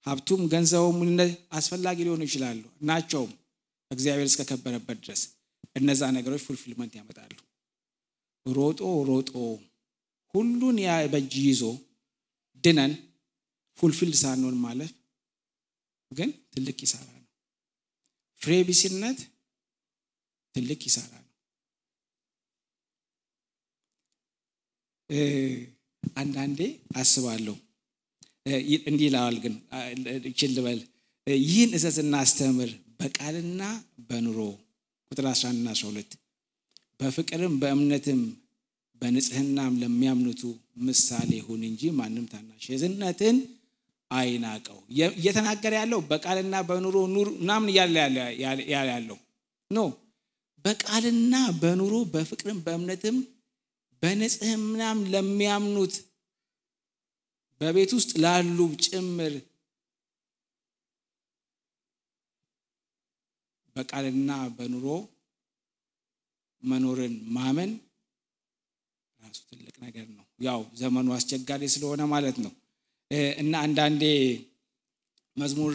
ሀብቱም ገንዘቡም አስፈላጊ ሊሆኑ ይችላሉ ናቸውም፣ እግዚአብሔር እስከከበረበት ድረስ እነዛ ነገሮች ፉልፊልመንት ያመጣሉ። ሮጦ ሮጦ ሁሉን በእጅ ይዞ ድነን ፉልፊልድ ሳንሆን ማለፍ ግን ትልቅ ኪሳራ ነው። ፍሬ ቢስነት ትልቅ ኪሳራ ነው። አንዳንዴ አስባለሁ እንዲህ ይለዋል። ግን ይችን ልበል፣ ይህን እዘዝ እናስተምር በቃልና በኑሮ ቁጥር 11 እና 12 በፍቅርም በእምነትም በንጽህናም ለሚያምኑቱ ምሳሌ ሁን እንጂ ማንም ታናሽ የዝነትን አይናቀው። እየተናገረ ያለው በቃልና በኑሮ ኑር ምናምን እያለ ያለው ኖ በቃልና በኑሮ በፍቅርም በእምነትም ምናምን ለሚያምኑት በቤት ውስጥ ላሉ ጭምር በቃልና በኑሮ መኖርን ማመን ራሱ ትልቅ ነገር ነው። ያው ዘመኑ አስቸጋሪ ስለሆነ ማለት ነው። እና አንዳንዴ መዝሙር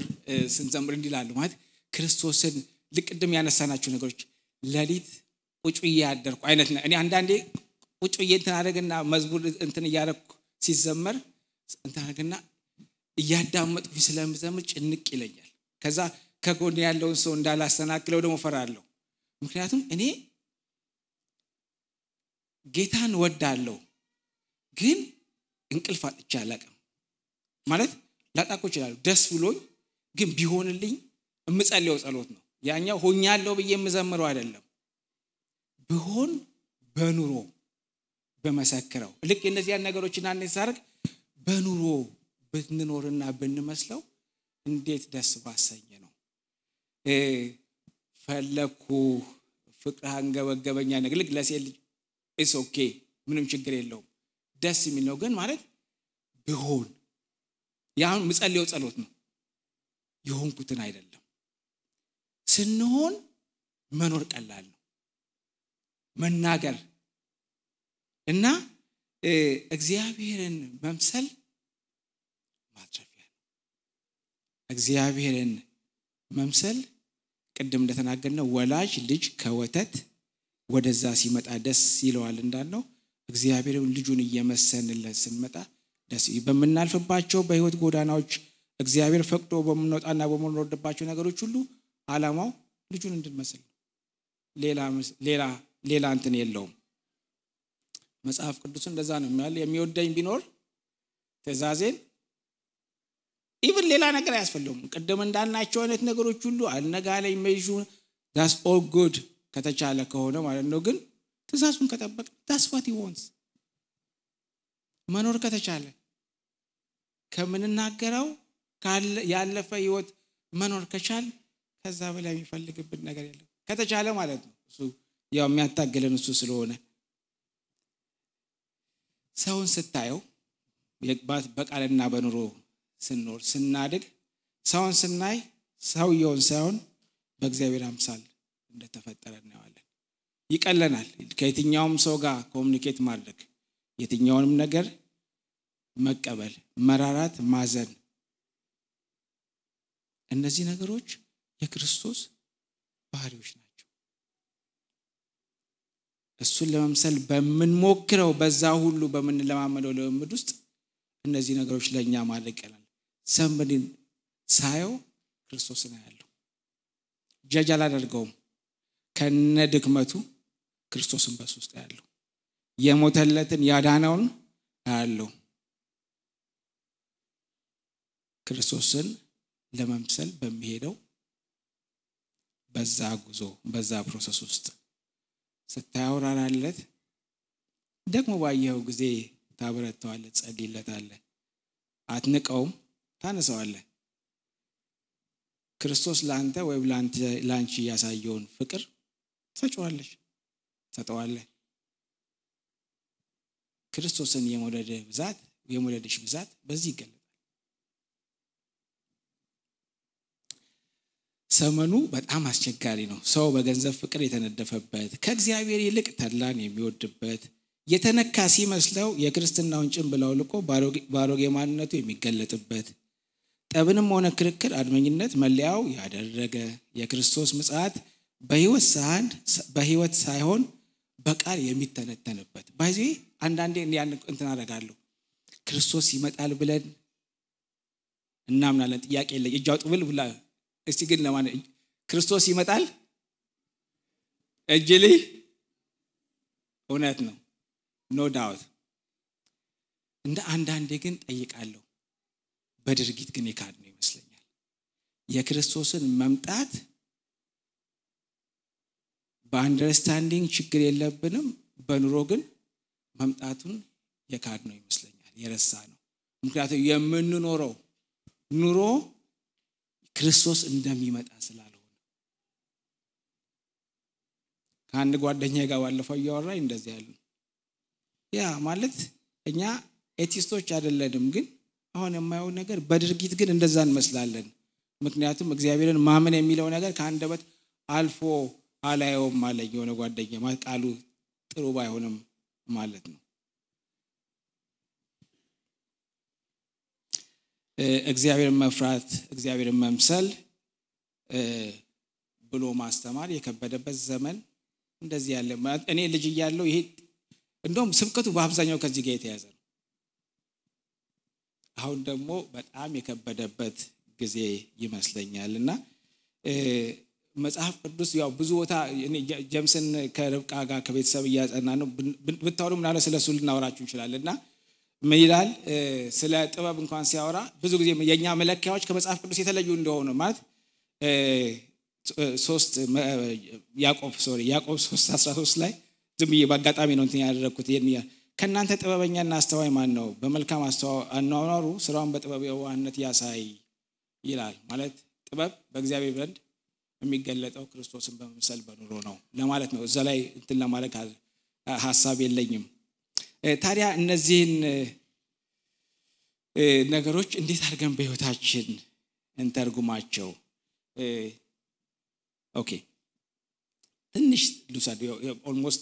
ስንዘምር እንዲላሉ ማለት ክርስቶስን ልቅድም ያነሳናቸው ነገሮች ለሊት ቁጭ እያደርኩ አይነት እኔ አንዳንዴ ቁጭ ዬ እንትን አደረግና መዝሙር እንትን እያደረግኩ ሲዘመር እንትን አደረግና እያዳመጥኩኝ ስለምዘምር ጭንቅ ይለኛል። ከዛ ከጎን ያለውን ሰው እንዳላሰናክለው ደግሞ ፈራለሁ። ምክንያቱም እኔ ጌታን ወዳለው ግን እንቅልፍ አጥቻ አላውቅም። ማለት ላጣቆ ይችላሉ። ደስ ብሎኝ ግን ቢሆንልኝ የምጸልየው ጸሎት ነው። ያኛው ሆኛለው ብዬ የምዘምረው አይደለም። ብሆን በኑሮ በመሰክረው ልክ እነዚያን ነገሮች ና ሳርግ በኑሮ ብንኖርና ብንመስለው እንዴት ደስ ባሰኝ ነው። ፈለግኩ ፍቅር አንገበገበኛ ልክ ለሴት ልጅ ኢስ ኦኬ ምንም ችግር የለውም ደስ የሚል ነው። ግን ማለት ብሆን ያሁን ምጸልየው ጸሎት ነው የሆንኩትን አይደለም ስንሆን መኖር ቀላል ነው መናገር እና እግዚአብሔርን መምሰል ማትረፊያ ነው እግዚአብሔርን መምሰል ቅድም እንደተናገርነው ወላጅ ልጅ ከወተት ወደዛ ሲመጣ ደስ ይለዋል እንዳልነው እግዚአብሔርን ልጁን እየመሰንለን ስንመጣ ደስ በምናልፍባቸው በህይወት ጎዳናዎች እግዚአብሔር ፈቅዶ በምንወጣና በምንወርድባቸው ነገሮች ሁሉ አላማው ልጁን እንድንመስል ሌላ ሌላ እንትን የለውም። መጽሐፍ ቅዱስ እንደዛ ነው የሚያል የሚወደኝ ቢኖር ትእዛዜን ኢቭን ሌላ ነገር አያስፈልገውም። ቅድም እንዳልናቸው አይነት ነገሮች ሁሉ ላይ መይሹ ዳስ ኦል ጉድ ከተቻለ ከሆነ ማለት ነው። ግን ትእዛዙን ከጠበቅ ዳስ ዋት ሂ ዋንትስ መኖር ከተቻለ ከምንናገረው ያለፈ ህይወት መኖር ከቻል ከዛ በላይ የሚፈልግብን ነገር የለም ከተቻለ ማለት ነው እሱ ያው የሚያታግለን እሱ ስለሆነ ሰውን ስታየው በቃልና በኑሮ ስንኖር ስናድግ ሰውን ስናይ ሰውየውን ሳይሆን በእግዚአብሔር አምሳል እንደተፈጠረ እናየዋለን ይቀለናል ከየትኛውም ሰው ጋር ኮሚኒኬት ማድረግ የትኛውንም ነገር መቀበል፣ መራራት፣ ማዘን፣ እነዚህ ነገሮች የክርስቶስ ባህሪዎች ናቸው። እሱን ለመምሰል በምንሞክረው በዛ ሁሉ በምንለማመደው ልምምድ ውስጥ እነዚህ ነገሮች ለእኛ ማድረግ ይቀላል። ሰምድን ሳየው ክርስቶስን ያለው ጀጅ አላደርገውም። ከነ ድክመቱ ክርስቶስን በሱ ውስጥ ያለው የሞተለትን ያዳነውን አያለሁ። ክርስቶስን ለመምሰል በሚሄደው በዛ ጉዞ በዛ ፕሮሰስ ውስጥ ስታያወራራለት ደግሞ ባየኸው ጊዜ ታበረተዋለህ፣ ጸልይለታለህ፣ አትንቀውም፣ ታነሰዋለ ክርስቶስ ለአንተ ወይም ለአንቺ እያሳየውን ፍቅር ሰጨዋለሽ ሰጠዋለህ ክርስቶስን የመውደድ ብዛት የመውደድሽ ብዛት በዚህ ይገለጣል። ሰመኑ በጣም አስቸጋሪ ነው። ሰው በገንዘብ ፍቅር የተነደፈበት ከእግዚአብሔር ይልቅ ተድላን የሚወድበት የተነካ ሲመስለው የክርስትናውን ብለው ልቆ በአሮጌ ማንነቱ የሚገለጥበት ጠብንም ሆነ ክርክር አድመኝነት መለያው ያደረገ የክርስቶስ ምጽት በህይወት ሳይሆን በቃል የሚተነተንበት በዚህ አንዳንዴ እንትን አደርጋለሁ ክርስቶስ ይመጣል ብለን እናምናለን ጥያቄ የለ እጅ አውጡ ብል ብላ እስቲ ግን ለማን ክርስቶስ ይመጣል እጅ እውነት ነው ኖ ዳውት እንደ አንዳንዴ ግን ጠይቃለሁ በድርጊት ግን የካድ ነው ይመስለኛል የክርስቶስን መምጣት በአንደርስታንዲንግ ችግር የለብንም። በኑሮ ግን መምጣቱን የካድ ነው ይመስለኛል፣ የረሳ ነው። ምክንያቱም የምንኖረው ኑሮ ክርስቶስ እንደሚመጣ ስላልሆነ ከአንድ ጓደኛ ጋር ባለፈው እያወራኝ እንደዚህ ያሉ ያ ማለት እኛ ኤቲስቶች አይደለንም፣ ግን አሁን የማየው ነገር በድርጊት ግን እንደዛ እንመስላለን። ምክንያቱም እግዚአብሔርን ማመን የሚለው ነገር ከአንድ በት አልፎ አላየውም አለኝ የሆነ ጓደኛ ማለት ቃሉ ጥሩ ባይሆንም ማለት ነው። እግዚአብሔርን መፍራት እግዚአብሔርን መምሰል ብሎ ማስተማር የከበደበት ዘመን እንደዚህ ያለ እኔ ልጅ እያለው ይሄ እንደውም ስብከቱ በአብዛኛው ከዚህ ጋር የተያዘ ነው። አሁን ደግሞ በጣም የከበደበት ጊዜ ይመስለኛል እና መጽሐፍ ቅዱስ ያው ብዙ ቦታ ጀምስን ከርብቃ ጋር ከቤተሰብ እያጸና ነው ብታወሩ ምናለ ስለ እሱ ልናወራችሁ እንችላለን እና ምን ይላል ስለ ጥበብ እንኳን ሲያወራ ብዙ ጊዜ የእኛ መለኪያዎች ከመጽሐፍ ቅዱስ የተለዩ እንደሆኑ ማለት ሶስት ያዕቆብ ሶሪ ያዕቆብ ሶስት አስራ ሶስት ላይ ዝም ብዬ በአጋጣሚ ነው እንትን ያደረግኩት ይህን ከእናንተ ጥበበኛና አስተዋይ ማን ነው በመልካም አኗኗሩ ስራውን በጥበብ የዋህነት ያሳይ ይላል ማለት ጥበብ በእግዚአብሔር ዘንድ የሚገለጠው ክርስቶስን በመምሰል በኑሮ ነው ለማለት ነው። እዛ ላይ እንትን ለማድረግ ሀሳብ የለኝም። ታዲያ እነዚህን ነገሮች እንዴት አድርገን በህይወታችን እንተርጉማቸው? ኦኬ ትንሽ ልውሰድ። ኦልሞስት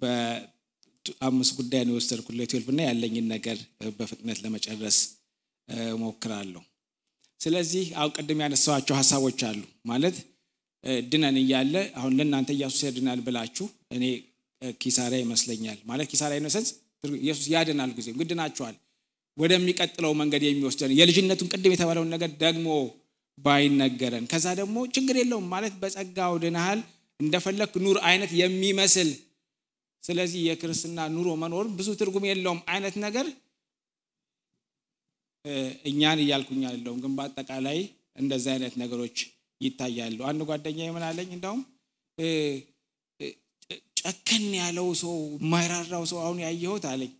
በአምስት ጉዳይ ነው የወሰድኩት ለትዌልቭ እና ያለኝን ነገር በፍጥነት ለመጨረስ ሞክራለሁ። ስለዚህ አሁን ቅድም ያነሳኋቸው ሀሳቦች አሉ ማለት ድነን እያለ አሁን ለእናንተ ኢየሱስ ያድናል ብላችሁ እኔ ኪሳራ ይመስለኛል። ማለት ኪሳራ ይነሰንስ ኢየሱስ ያድናል ጊዜ ግድናችኋል ወደሚቀጥለው መንገድ የሚወስደን የልጅነቱን ቅድም የተባለውን ነገር ደግሞ ባይነገረን ከዛ ደግሞ ችግር የለውም ማለት በጸጋው ድናሃል እንደፈለግ ኑር አይነት የሚመስል ስለዚህ የክርስትና ኑሮ መኖር ብዙ ትርጉም የለውም አይነት ነገር እኛን እያልኩኝ አይደለሁም፣ ግን በአጠቃላይ እንደዚህ አይነት ነገሮች ይታያሉ። አንድ ጓደኛ ምን እንደውም ጨከን ያለው ሰው የማይራራው ሰው አሁን ያየሁት አለኝ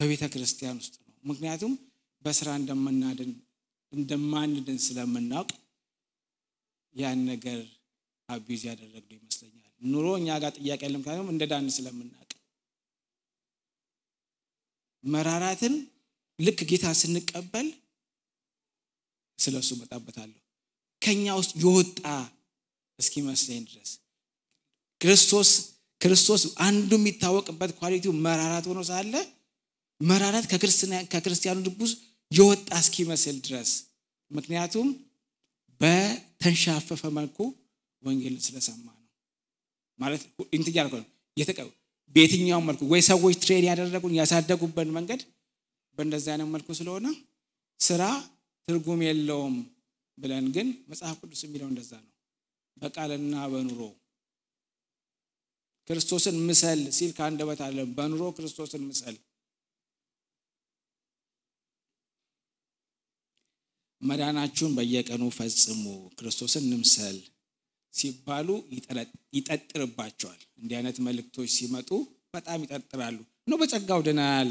በቤተ ክርስቲያን ውስጥ ነው። ምክንያቱም በስራ እንደምናድን እንደማንድን ስለምናውቅ ያን ነገር አቢዝ ያደረግ ይመስለኛል። ኑሮ እኛ ጋር ጥያቄ ያለ ምክንያቱም እንደ ዳን ስለምናውቅ መራራትን ልክ ጌታ ስንቀበል ስለ እሱ እመጣበታለሁ። ከኛ ውስጥ የወጣ እስኪመስለኝ ድረስ ክርስቶስ ክርስቶስ አንዱ የሚታወቅበት ኳሊቲው መራራት ሆኖ ሳለ መራራት ከክርስቲያኑ ድቡስ ውስጥ የወጣ እስኪመስል ድረስ ምክንያቱም በተንሻፈፈ መልኩ ወንጌል ስለሰማ ነው ማለት እንትን ያልኩ ነው በየትኛው መልኩ ወይ ሰዎች ትሬን ያደረጉን ያሳደጉበት መንገድ በእንደዚህ አይነት መልኩ ስለሆነ ስራ ትርጉም የለውም ብለን ግን መጽሐፍ ቅዱስ የሚለው እንደዛ ነው በቃልና በኑሮ ክርስቶስን ምሰል ሲል ከአንድ በት አለ በኑሮ ክርስቶስን ምሰል መዳናችሁን በየቀኑ ፈጽሙ ክርስቶስን ንምሰል ሲባሉ ይጠጥርባቸዋል እንዲህ አይነት መልእክቶች ሲመጡ በጣም ይጠጥራሉ ነው በጸጋው ድናል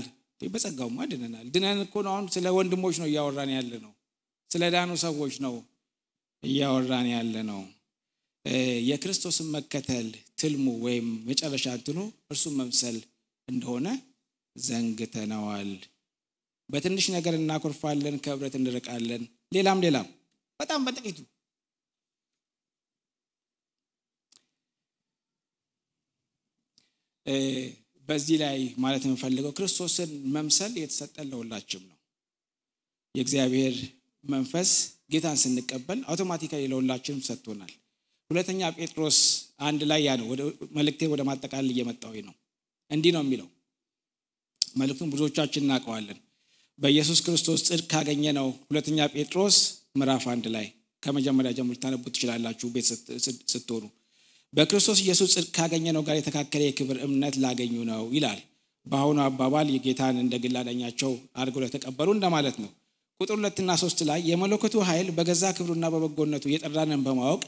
በጸጋውማ ድነናል ድነን እኮ ነው አሁን ስለ ወንድሞች ነው እያወራን ያለ ነው ስለ ዳኑ ሰዎች ነው እያወራን ያለ ነው። የክርስቶስን መከተል ትልሙ ወይም መጨረሻ እንትኑ እርሱን መምሰል እንደሆነ ዘንግተነዋል። በትንሽ ነገር እናኮርፋለን፣ ከህብረት እንርቃለን፣ ሌላም ሌላም በጣም በጥቂቱ በዚህ ላይ ማለት የምፈልገው ክርስቶስን መምሰል የተሰጠን ለሁላችንም ነው። የእግዚአብሔር መንፈስ ጌታን ስንቀበል አውቶማቲካሊ ለሁላችንም ሰጥቶናል። ሁለተኛ ጴጥሮስ አንድ ላይ ያ ነው። መልእክቴ ወደ ማጠቃለል እየመጣሁ ነው። እንዲህ ነው የሚለው መልእክቱን ብዙዎቻችን እናቀዋለን በኢየሱስ ክርስቶስ ጽድቅ ካገኘ ነው። ሁለተኛ ጴጥሮስ ምዕራፍ አንድ ላይ ከመጀመሪያ ጀምሮ ታነቡ ትችላላችሁ ቤት ስትሆኑ። በክርስቶስ ኢየሱስ ጽድቅ ካገኘ ነው ጋር የተካከለ የክብር እምነት ላገኙ ነው ይላል። በአሁኑ አባባል የጌታን እንደ ግል አዳኛቸው አድርገው ለተቀበሉ እንደማለት ነው። ቁጥር ሁለትና ሶስት ላይ የመለኮቱ ኃይል በገዛ ክብሩና በበጎነቱ የጠራንን በማወቅ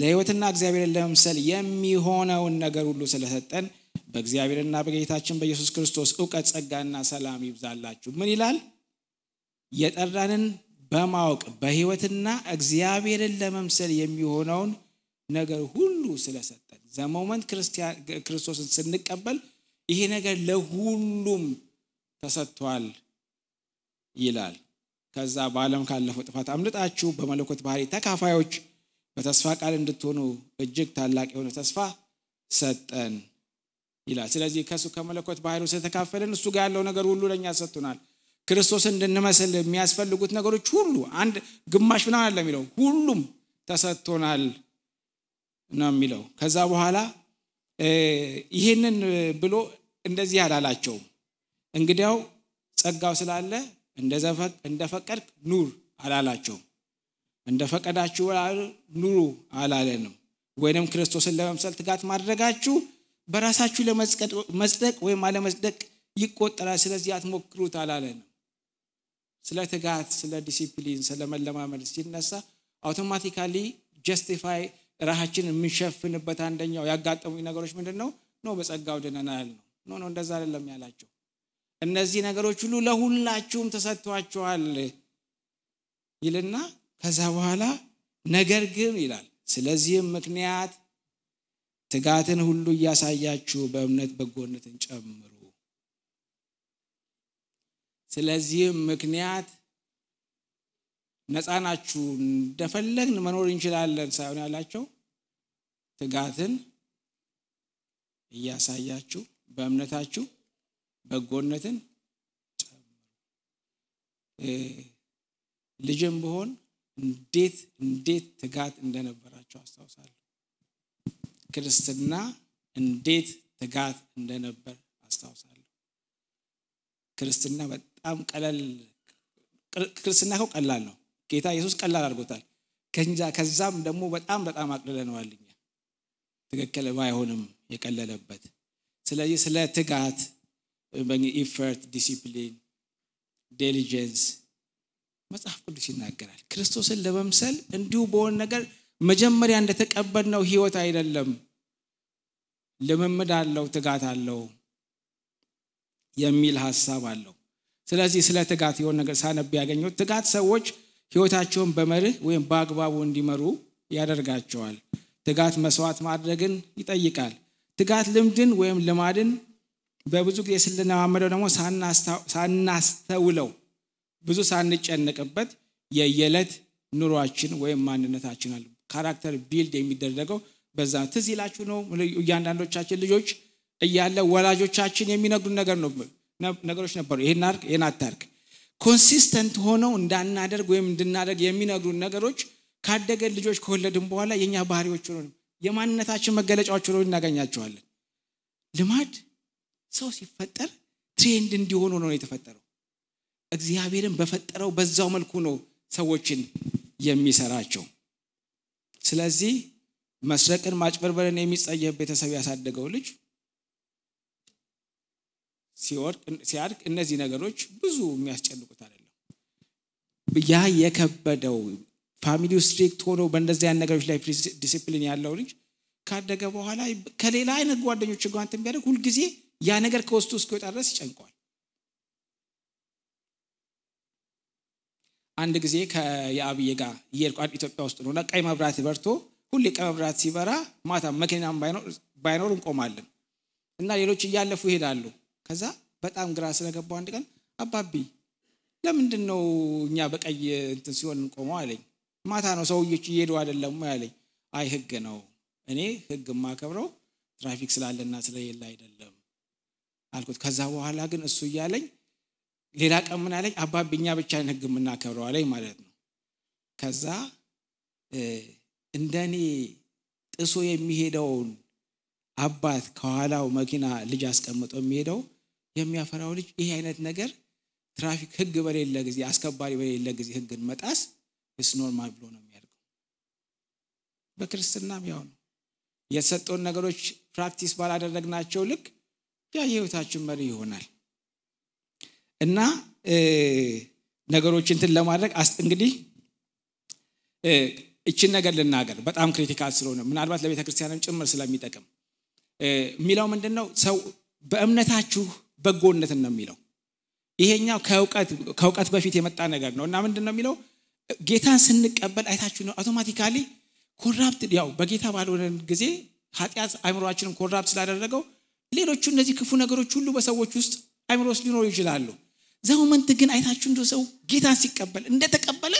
ለህይወትና እግዚአብሔርን ለመምሰል የሚሆነውን ነገር ሁሉ ስለሰጠን በእግዚአብሔርና በጌታችን በኢየሱስ ክርስቶስ እውቀት ጸጋና ሰላም ይብዛላችሁ። ምን ይላል? የጠራንን በማወቅ በህይወትና እግዚአብሔርን ለመምሰል የሚሆነውን ነገር ሁሉ ስለሰጠን ዘመመንት ክርስቶስን ስንቀበል ይሄ ነገር ለሁሉም ተሰጥቷል ይላል። ከዛ በዓለም ካለፈው ጥፋት አምልጣችሁ በመለኮት ባህሪ ተካፋዮች በተስፋ ቃል እንድትሆኑ እጅግ ታላቅ የሆነ ተስፋ ሰጠን ይላል። ስለዚህ ከሱ ከመለኮት ባህሪ ውስጥ የተካፈልን እሱ ጋር ያለው ነገር ሁሉ ለእኛ ሰጥቶናል። ክርስቶስ እንድንመስል የሚያስፈልጉት ነገሮች ሁሉ አንድ ግማሽ ምናምን አለ የሚለው ሁሉም ተሰጥቶናል ነው የሚለው። ከዛ በኋላ ይህንን ብሎ እንደዚህ አላላቸውም። እንግዲያው ጸጋው ስላለ እንደፈቀድክ ኑር አላላቸውም። እንደፈቀዳችሁ ኑሩ አላለንም። ወይንም ክርስቶስን ለመምሰል ትጋት ማድረጋችሁ በራሳችሁ ለመጽደቅ ወይም አለመጽደቅ ይቆጠራል። ስለዚህ አትሞክሩት አላለንም። ስለ ትጋት፣ ስለ ዲሲፕሊን፣ ስለ መለማመድ ሲነሳ አውቶማቲካሊ ጀስቲፋይ ራሳችንን የምንሸፍንበት አንደኛው ያጋጠሙኝ ነገሮች ምንድን ነው? ኖ በጸጋው ድነናል ነው። ኖ ኖ እንደዛ አይደለም ያላቸው እነዚህ ነገሮች ሁሉ ለሁላችሁም ተሰጥቷቸዋል ይልና ከዛ በኋላ ነገር ግን ይላል ስለዚህም ምክንያት ትጋትን ሁሉ እያሳያችሁ በእምነት በጎነትን ጨምሩ ስለዚህም ምክንያት ነፃናችሁ ናችሁ እንደፈለግን መኖር እንችላለን ሳይሆን ያላቸው ትጋትን እያሳያችሁ በእምነታችሁ በጎነትን ጨምሩ። ልጅም ብሆን እንዴት እንዴት ትጋት እንደነበራቸው አስታውሳለሁ። ክርስትና እንዴት ትጋት እንደነበር አስታውሳለሁ። ክርስትና በጣም ቀለል ክርስትና ከው ቀላል ነው። ጌታ ኢየሱስ ቀላል አድርጎታል። ከዛም ደግሞ በጣም በጣም አቅልለነዋል ትክክል ባይሆንም የቀለለበት ስለዚህ ስለ ትጋት በእኛ ኢፈርት፣ ዲሲፕሊን፣ ዴሊጀንስ መጽሐፍ ቅዱስ ይናገራል። ክርስቶስን ለመምሰል እንዲሁ በሆን ነገር መጀመሪያ እንደተቀበልነው ህይወት አይደለም። ልምምድ አለው፣ ትጋት አለው የሚል ሀሳብ አለው። ስለዚህ ስለ ትጋት የሆነ ነገር ሳነብ ያገኘው ትጋት ሰዎች ህይወታቸውን በመርህ ወይም በአግባቡ እንዲመሩ ያደርጋቸዋል። ትጋት መስዋዕት ማድረግን ይጠይቃል። ትጋት ልምድን ወይም ልማድን በብዙ ጊዜ ስንለማመደው ደግሞ ሳናስተውለው ብዙ ሳንጨነቅበት የየዕለት ኑሯችን ወይም ማንነታችን አለ ካራክተር ቢልድ የሚደረገው በዛ ትዝ ይላችሁ ነው እያንዳንዶቻችን ልጆች እያለ ወላጆቻችን የሚነግሩን ነገር ነው ነገሮች ነበሩ ይህን አርግ ይህን አታርግ ኮንሲስተንት ሆነው እንዳናደርግ ወይም እንድናደርግ የሚነግሩ ነገሮች ካደገ ልጆች ከወለድን በኋላ የእኛ ባህሪዎች የማንነታችን መገለጫዎች ሆኖ እናገኛቸዋለን ልማድ ሰው ሲፈጠር ትሬንድ እንዲሆኑ ነው የተፈጠረው እግዚአብሔርን በፈጠረው በዛው መልኩ ነው ሰዎችን የሚሰራቸው ስለዚህ መስረቅን ማጭበርበርን የሚጸየፍ ቤተሰብ ያሳደገው ልጅ ሲያድግ እነዚህ ነገሮች ብዙ የሚያስጨንቁት አይደለም ያ የከበደው ፋሚሊ ስትሪክት ሆኖ በእንደዚህ ነገሮች ላይ ዲሲፕሊን ያለው ልጅ ካደገ በኋላ ከሌላ አይነት ጓደኞች ጋር እንትን ቢያደርግ ሁልጊዜ ያ ነገር ከውስጡ እስኪወጣ ድረስ ይጨንቀዋል አንድ ጊዜ ከየአብዬ ጋር እየርቋድ ኢትዮጵያ ውስጥ ነው ቀይ መብራት በርቶ ሁሌ ቀይ መብራት ሲበራ ማታ መኪናም ባይኖር እንቆማለን እና ሌሎች እያለፉ ይሄዳሉ ከዛ በጣም ግራ ስለገባው አንድ ቀን አባቢ ለምንድን ነው እኛ በቀይ እንትን ሲሆን እንቆመው አለኝ ማታ ነው ሰውዮች እየሄዱ አደለሙ ያለኝ አይ ህግ ነው እኔ ህግ የማከብረው ትራፊክ ስላለና ስለሌለ አይደለም አልኩት። ከዛ በኋላ ግን እሱ እያለኝ ሌላ ቀን ምን አለኝ፣ አባ ብኛ ብቻን ህግ የምናከብረው አለኝ ማለት ነው። ከዛ እንደኔ ጥሶ የሚሄደውን አባት ከኋላው መኪና ልጅ አስቀምጦ የሚሄደው የሚያፈራው ልጅ ይሄ አይነት ነገር ትራፊክ ህግ በሌለ ጊዜ አስከባሪ በሌለ ጊዜ ህግን መጣስ ስ ኖርማል ብሎ ነው የሚያደርገው። በክርስትናም ያው ነው የተሰጠውን ነገሮች ፕራክቲስ ባላደረግናቸው ልክ ያ የህይወታችን መሪ ይሆናል እና ነገሮችንትን ለማድረግ ለማድረግ እንግዲህ እችን ነገር ልናገር በጣም ክሪቲካል ስለሆነ ምናልባት ለቤተ ክርስቲያንም ጭምር ስለሚጠቅም የሚለው ምንድን ነው ሰው በእምነታችሁ በጎነትን ነው የሚለው ይሄኛው ከእውቀት በፊት የመጣ ነገር ነው እና ምንድን ነው የሚለው ጌታን ስንቀበል አይታችሁ ነው አውቶማቲካሊ ኮራፕት ያው በጌታ ባልሆነን ጊዜ ኃጢአት አይምሯችንም ኮራፕት ስላደረገው ሌሎቹ እነዚህ ክፉ ነገሮች ሁሉ በሰዎች ውስጥ አይምሮ ውስጥ ሊኖሩ ይችላሉ ዘመንት ግን አይታችሁ እንደ ሰው ጌታን ሲቀበል እንደተቀበለ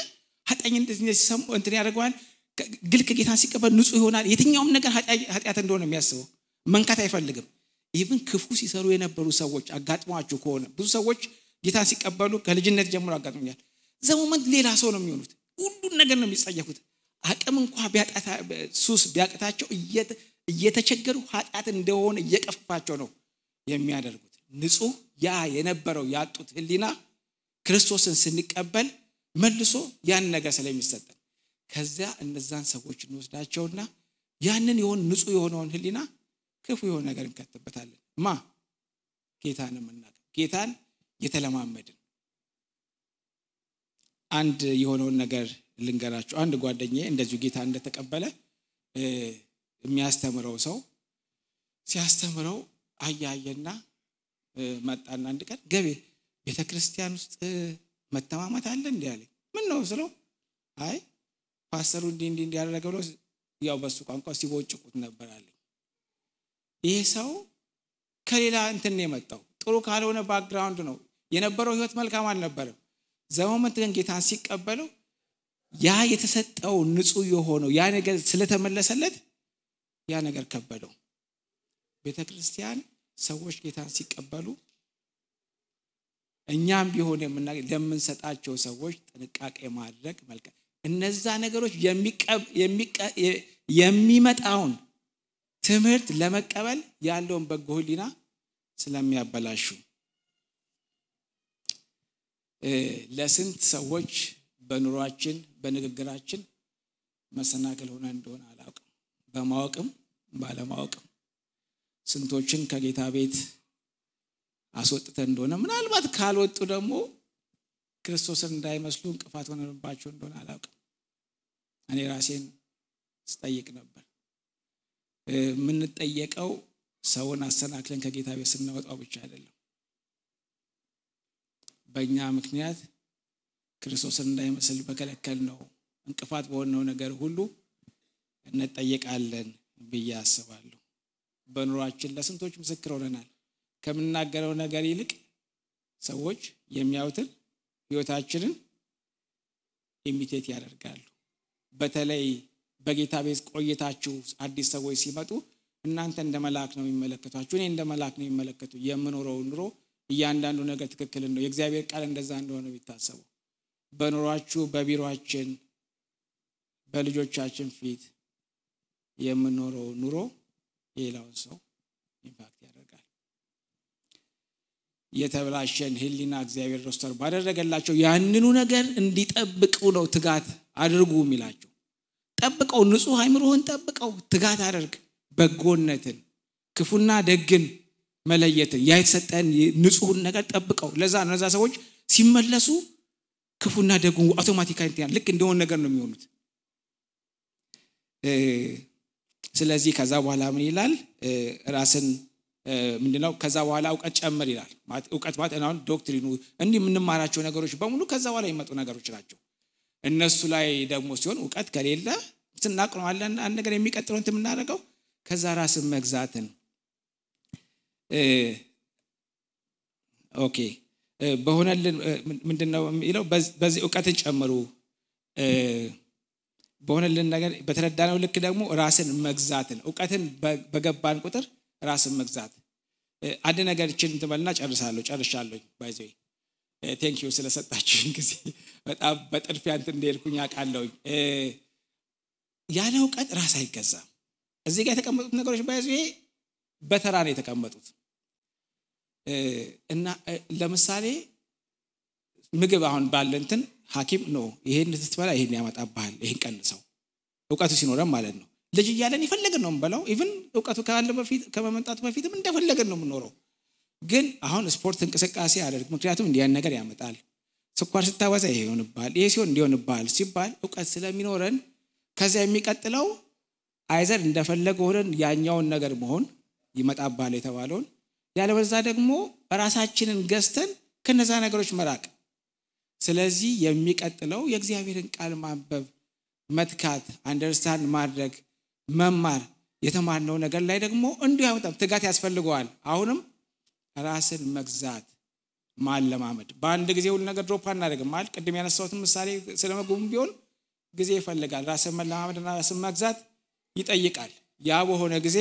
ኃጢአኝ እንትን ያደርገዋል ግልክ ጌታን ሲቀበል ንጹህ ይሆናል የትኛውም ነገር ኃጢአት እንደሆነ የሚያስበው መንካት አይፈልግም ኢቭን ክፉ ሲሰሩ የነበሩ ሰዎች አጋጥሟችሁ ከሆነ ብዙ ሰዎች ጌታን ሲቀበሉ ከልጅነት ጀምሮ አጋጥሞኛል ዘመንት ሌላ ሰው ነው የሚሆኑት ሁሉን ነገር ነው የሚጸየፉት አቅም እንኳ ሱስ ቢያቅታቸው እየተቸገሩ ኃጢአት እንደሆነ እየቀፋቸው ነው የሚያደርጉት ንጹህ ያ የነበረው ያጡት ህሊና ክርስቶስን ስንቀበል መልሶ ያን ነገር ስለሚሰጠን ከዚያ እነዛን ሰዎች እንወስዳቸውና ያንን የሆን ንጹህ የሆነውን ህሊና ክፉ የሆነ ነገር እንከትበታለን ማ ጌታን የምናቀው ጌታን የተለማመድን አንድ የሆነውን ነገር ልንገራቸው አንድ ጓደኛ እንደዚሁ ጌታ እንደተቀበለ የሚያስተምረው ሰው ሲያስተምረው አያየና መጣና አንድ ቀን ገቤ ቤተ ክርስቲያን ውስጥ መተማመት አለ እንዲ ያለ ምን ነው ስለው አይ ፓስተሩ እንዲ እንዲ እንዲያደረገ ብሎ ያው በሱ ቋንቋ ሲቦጭቁት ነበር አለኝ ይህ ሰው ከሌላ እንትን የመጣው ጥሩ ካልሆነ ባክግራውንድ ነው የነበረው ህይወት መልካም አልነበረም ዘመመት ግን ጌታን ሲቀበለው ያ የተሰጠው ንጹህ የሆነው ያ ነገር ስለተመለሰለት ያ ነገር ከበደው። ቤተ ክርስቲያን ሰዎች ጌታን ሲቀበሉ እኛም ቢሆን ለምንሰጣቸው ሰዎች ጥንቃቄ ማድረግ መልካ እነዛ ነገሮች የሚመጣውን ትምህርት ለመቀበል ያለውን በጎ ህሊና ስለሚያበላሹ ለስንት ሰዎች በኑሯችን በንግግራችን መሰናክል ሆነ እንደሆነ በማወቅም ባለማወቅም ስንቶችን ከጌታ ቤት አስወጥተን እንደሆነ ምናልባት ካልወጡ ደግሞ ክርስቶስን እንዳይመስሉ እንቅፋት ሆነባቸው እንደሆነ አላውቅም። እኔ ራሴን ስጠይቅ ነበር። የምንጠየቀው ሰውን አሰናክለን ከጌታ ቤት ስናወጣው ብቻ አይደለም። በእኛ ምክንያት ክርስቶስን እንዳይመስል በከለከል ነው እንቅፋት በሆነው ነገር ሁሉ እንጠየቃለን ብዬ አስባለሁ። በኑሯችን ለስንቶች ምስክር ሆነናል። ከምናገረው ነገር ይልቅ ሰዎች የሚያዩትን ህይወታችንን ኢሚቴት ያደርጋሉ። በተለይ በጌታ ቤት ቆይታችሁ አዲስ ሰዎች ሲመጡ እናንተ እንደ መልአክ ነው የሚመለከቷችሁ፣ እኔ እንደ መልአክ ነው የሚመለከቱ የምኖረው ኑሮ እያንዳንዱ ነገር ትክክል ነው። የእግዚአብሔር ቃል እንደዛ እንደሆነ የሚታሰበው በኑሯችሁ፣ በቢሮችን፣ በልጆቻችን ፊት የምኖረው ኑሮ ሌላውን ሰው ኢምፓክት ያደርጋል። የተብላሸን ህሊና እግዚአብሔር ሮስተር ባደረገላቸው ያንኑ ነገር እንዲጠብቁ ነው ትጋት አድርጉ የሚላቸው። ጠብቀው፣ ንጹህ አይምሮህን ጠብቀው ትጋት አድርግ። በጎነትን፣ ክፉና ደግን መለየትን፣ ያ የተሰጠን ንጹህን ነገር ጠብቀው። ለዛ ለዛ ሰዎች ሲመለሱ ክፉና ደጉን አውቶማቲካሊ ልክ እንደሆነ ነገር ነው የሚሆኑት። ስለዚህ ከዛ በኋላ ምን ይላል ራስን ምንድነው ከዛ በኋላ እውቀት ጨምር ይላል እውቀት ማለት አሁን ዶክትሪኑ እንዲህ የምንማራቸው ነገሮች በሙሉ ከዛ በኋላ የሚመጡ ነገሮች ናቸው እነሱ ላይ ደግሞ ሲሆን እውቀት ከሌለ ስናቅ አንድ ነገር የሚቀጥለውን የምናደርገው ከዛ ራስን መግዛትን ኦኬ በሆነልን ምንድነው የሚለው በዚህ እውቀትን ጨምሩ በሆነልን ነገር በተረዳነው ልክ ደግሞ ራስን መግዛትን እውቀትን በገባን ቁጥር ራስን መግዛት አንድ ነገር ችን ትበልና ጨርሳለሁ ጨርሻለሁ ባይዘ ዩ ስለሰጣችሁኝ ጊዜ በጣም በጥድፊያ እንደሄድኩኝ አውቃለሁኝ ያለ እውቀት ራስ አይገዛም እዚህ ጋር የተቀመጡት ነገሮች ባይዘ በተራ ነው የተቀመጡት እና ለምሳሌ ምግብ አሁን ባለንትን ሐኪም ኖ ይሄን ስትበላ ይሄን ያመጣብሃል፣ ይሄን ቀንሰው። እውቀቱ ሲኖረን ማለት ነው። ልጅ እያለን የፈለግን ነው ምበለው ኢቭን እውቀቱ ከመምጣቱ በፊትም እንደፈለግን ነው የምኖረው ግን አሁን ስፖርት እንቅስቃሴ አደርግ፣ ምክንያቱም እንዲያን ነገር ያመጣል፣ ስኳር ስታበዛ ይሄ ይሆንባል፣ ይሄ ሲሆን እንዲሆንባል ሲባል እውቀት ስለሚኖረን ከዚያ የሚቀጥለው አይዘር እንደፈለገ ሆነን ያኛውን ነገር መሆን ይመጣባል የተባለውን ያለበዛ ደግሞ ራሳችንን ገዝተን ከነዛ ነገሮች መራቅ ስለዚህ የሚቀጥለው የእግዚአብሔርን ቃል ማንበብ፣ መትካት፣ አንደርስታንድ ማድረግ፣ መማር የተማርነው ነገር ላይ ደግሞ እንዲሁ ያመጣም ትጋት ያስፈልገዋል። አሁንም ራስን መግዛት ማለማመድ። በአንድ ጊዜ ሁሉ ነገር ድሮፓ እናደግም አይደል? ቅድም ያነሳሁትን ምሳሌ ስለ ቢሆን ጊዜ ይፈልጋል። ራስን ና ራስን መግዛት ይጠይቃል። ያ በሆነ ጊዜ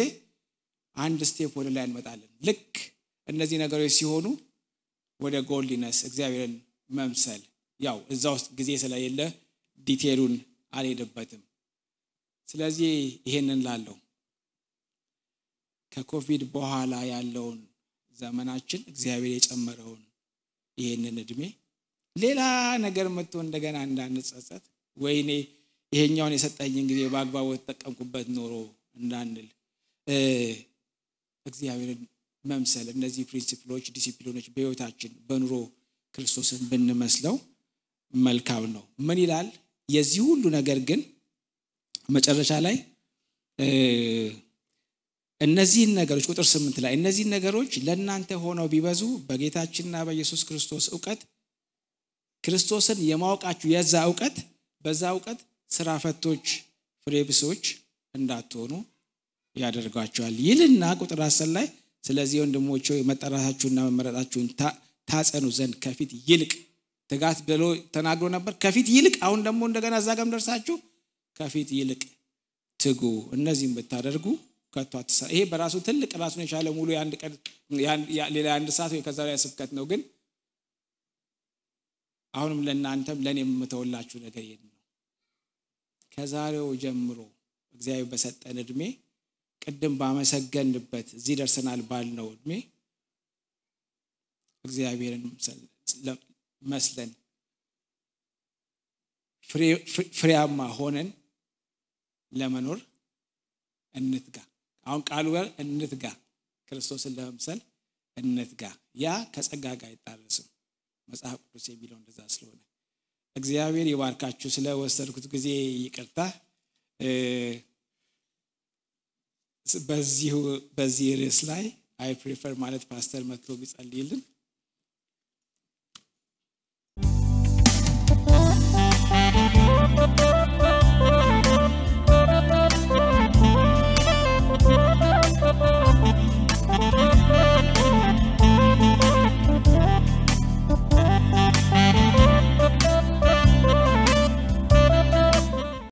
አንድ ስቴፕ ወደ ላይ እንመጣለን። ልክ እነዚህ ነገሮች ሲሆኑ ወደ ጎልዲነስ እግዚአብሔርን መምሰል ያው እዛ ውስጥ ጊዜ ስለሌለ ዲቴሉን አልሄድበትም። ስለዚህ ይሄንን ላለው ከኮቪድ በኋላ ያለውን ዘመናችን እግዚአብሔር የጨመረውን ይሄንን እድሜ ሌላ ነገር መጥቶ እንደገና እንዳንጸጸት፣ ወይኔ ይሄኛውን የሰጠኝን ጊዜ በአግባቡ የተጠቀምኩበት ኖሮ እንዳንል እግዚአብሔርን መምሰል እነዚህ ፕሪንሲፕሎች፣ ዲሲፕሊኖች በህይወታችን በኑሮ ክርስቶስን ብንመስለው መልካም ነው። ምን ይላል? የዚህ ሁሉ ነገር ግን መጨረሻ ላይ እነዚህን ነገሮች ቁጥር ስምንት ላይ እነዚህን ነገሮች ለእናንተ ሆነው ቢበዙ በጌታችንና በኢየሱስ ክርስቶስ እውቀት ክርስቶስን የማወቃችሁ የዛ እውቀት በዛ እውቀት ስራ ፈቶች ፍሬብሶች እንዳትሆኑ ያደርጓቸዋል ይልና ቁጥር አስር ላይ ስለዚህ ወንድሞች መጠራታችሁና መመረጣችሁን ታጸኑ ዘንድ ከፊት ይልቅ ትጋት ብሎ ተናግሮ ነበር። ከፊት ይልቅ አሁን ደግሞ እንደገና እዛ ጋም ደርሳችሁ ከፊት ይልቅ ትጉ። እነዚህም ብታደርጉ ከቶ አትሳ። ይሄ በራሱ ትልቅ ራሱን የቻለ ሙሉ የአንድ ቀን ሌላ የአንድ ሰዓት ወይ ከዛ ላይ ስብከት ነው። ግን አሁንም ለእናንተም ለእኔ የምተወላችሁ ነገር የለም ነው። ከዛሬው ጀምሮ እግዚአብሔር በሰጠን እድሜ ቅድም ባመሰገንበት እዚህ ደርሰናል ባልነው እድሜ እግዚአብሔርን መስለን ፍሬያማ ሆነን ለመኖር እንትጋ አሁን ቃሉ ጋር እንትጋ ክርስቶስን ለመምሰል እንትጋ ያ ከጸጋ ጋር አይጣረስም መጽሐፍ ቅዱስ የሚለው እንደዛ ስለሆነ እግዚአብሔር ይባርካችሁ ስለወሰድኩት ጊዜ ይቅርታ በዚህ ርዕስ ላይ አይ ፕሪፈር ማለት ፓስተር መጥቶ ቢጸልይልን Thank you.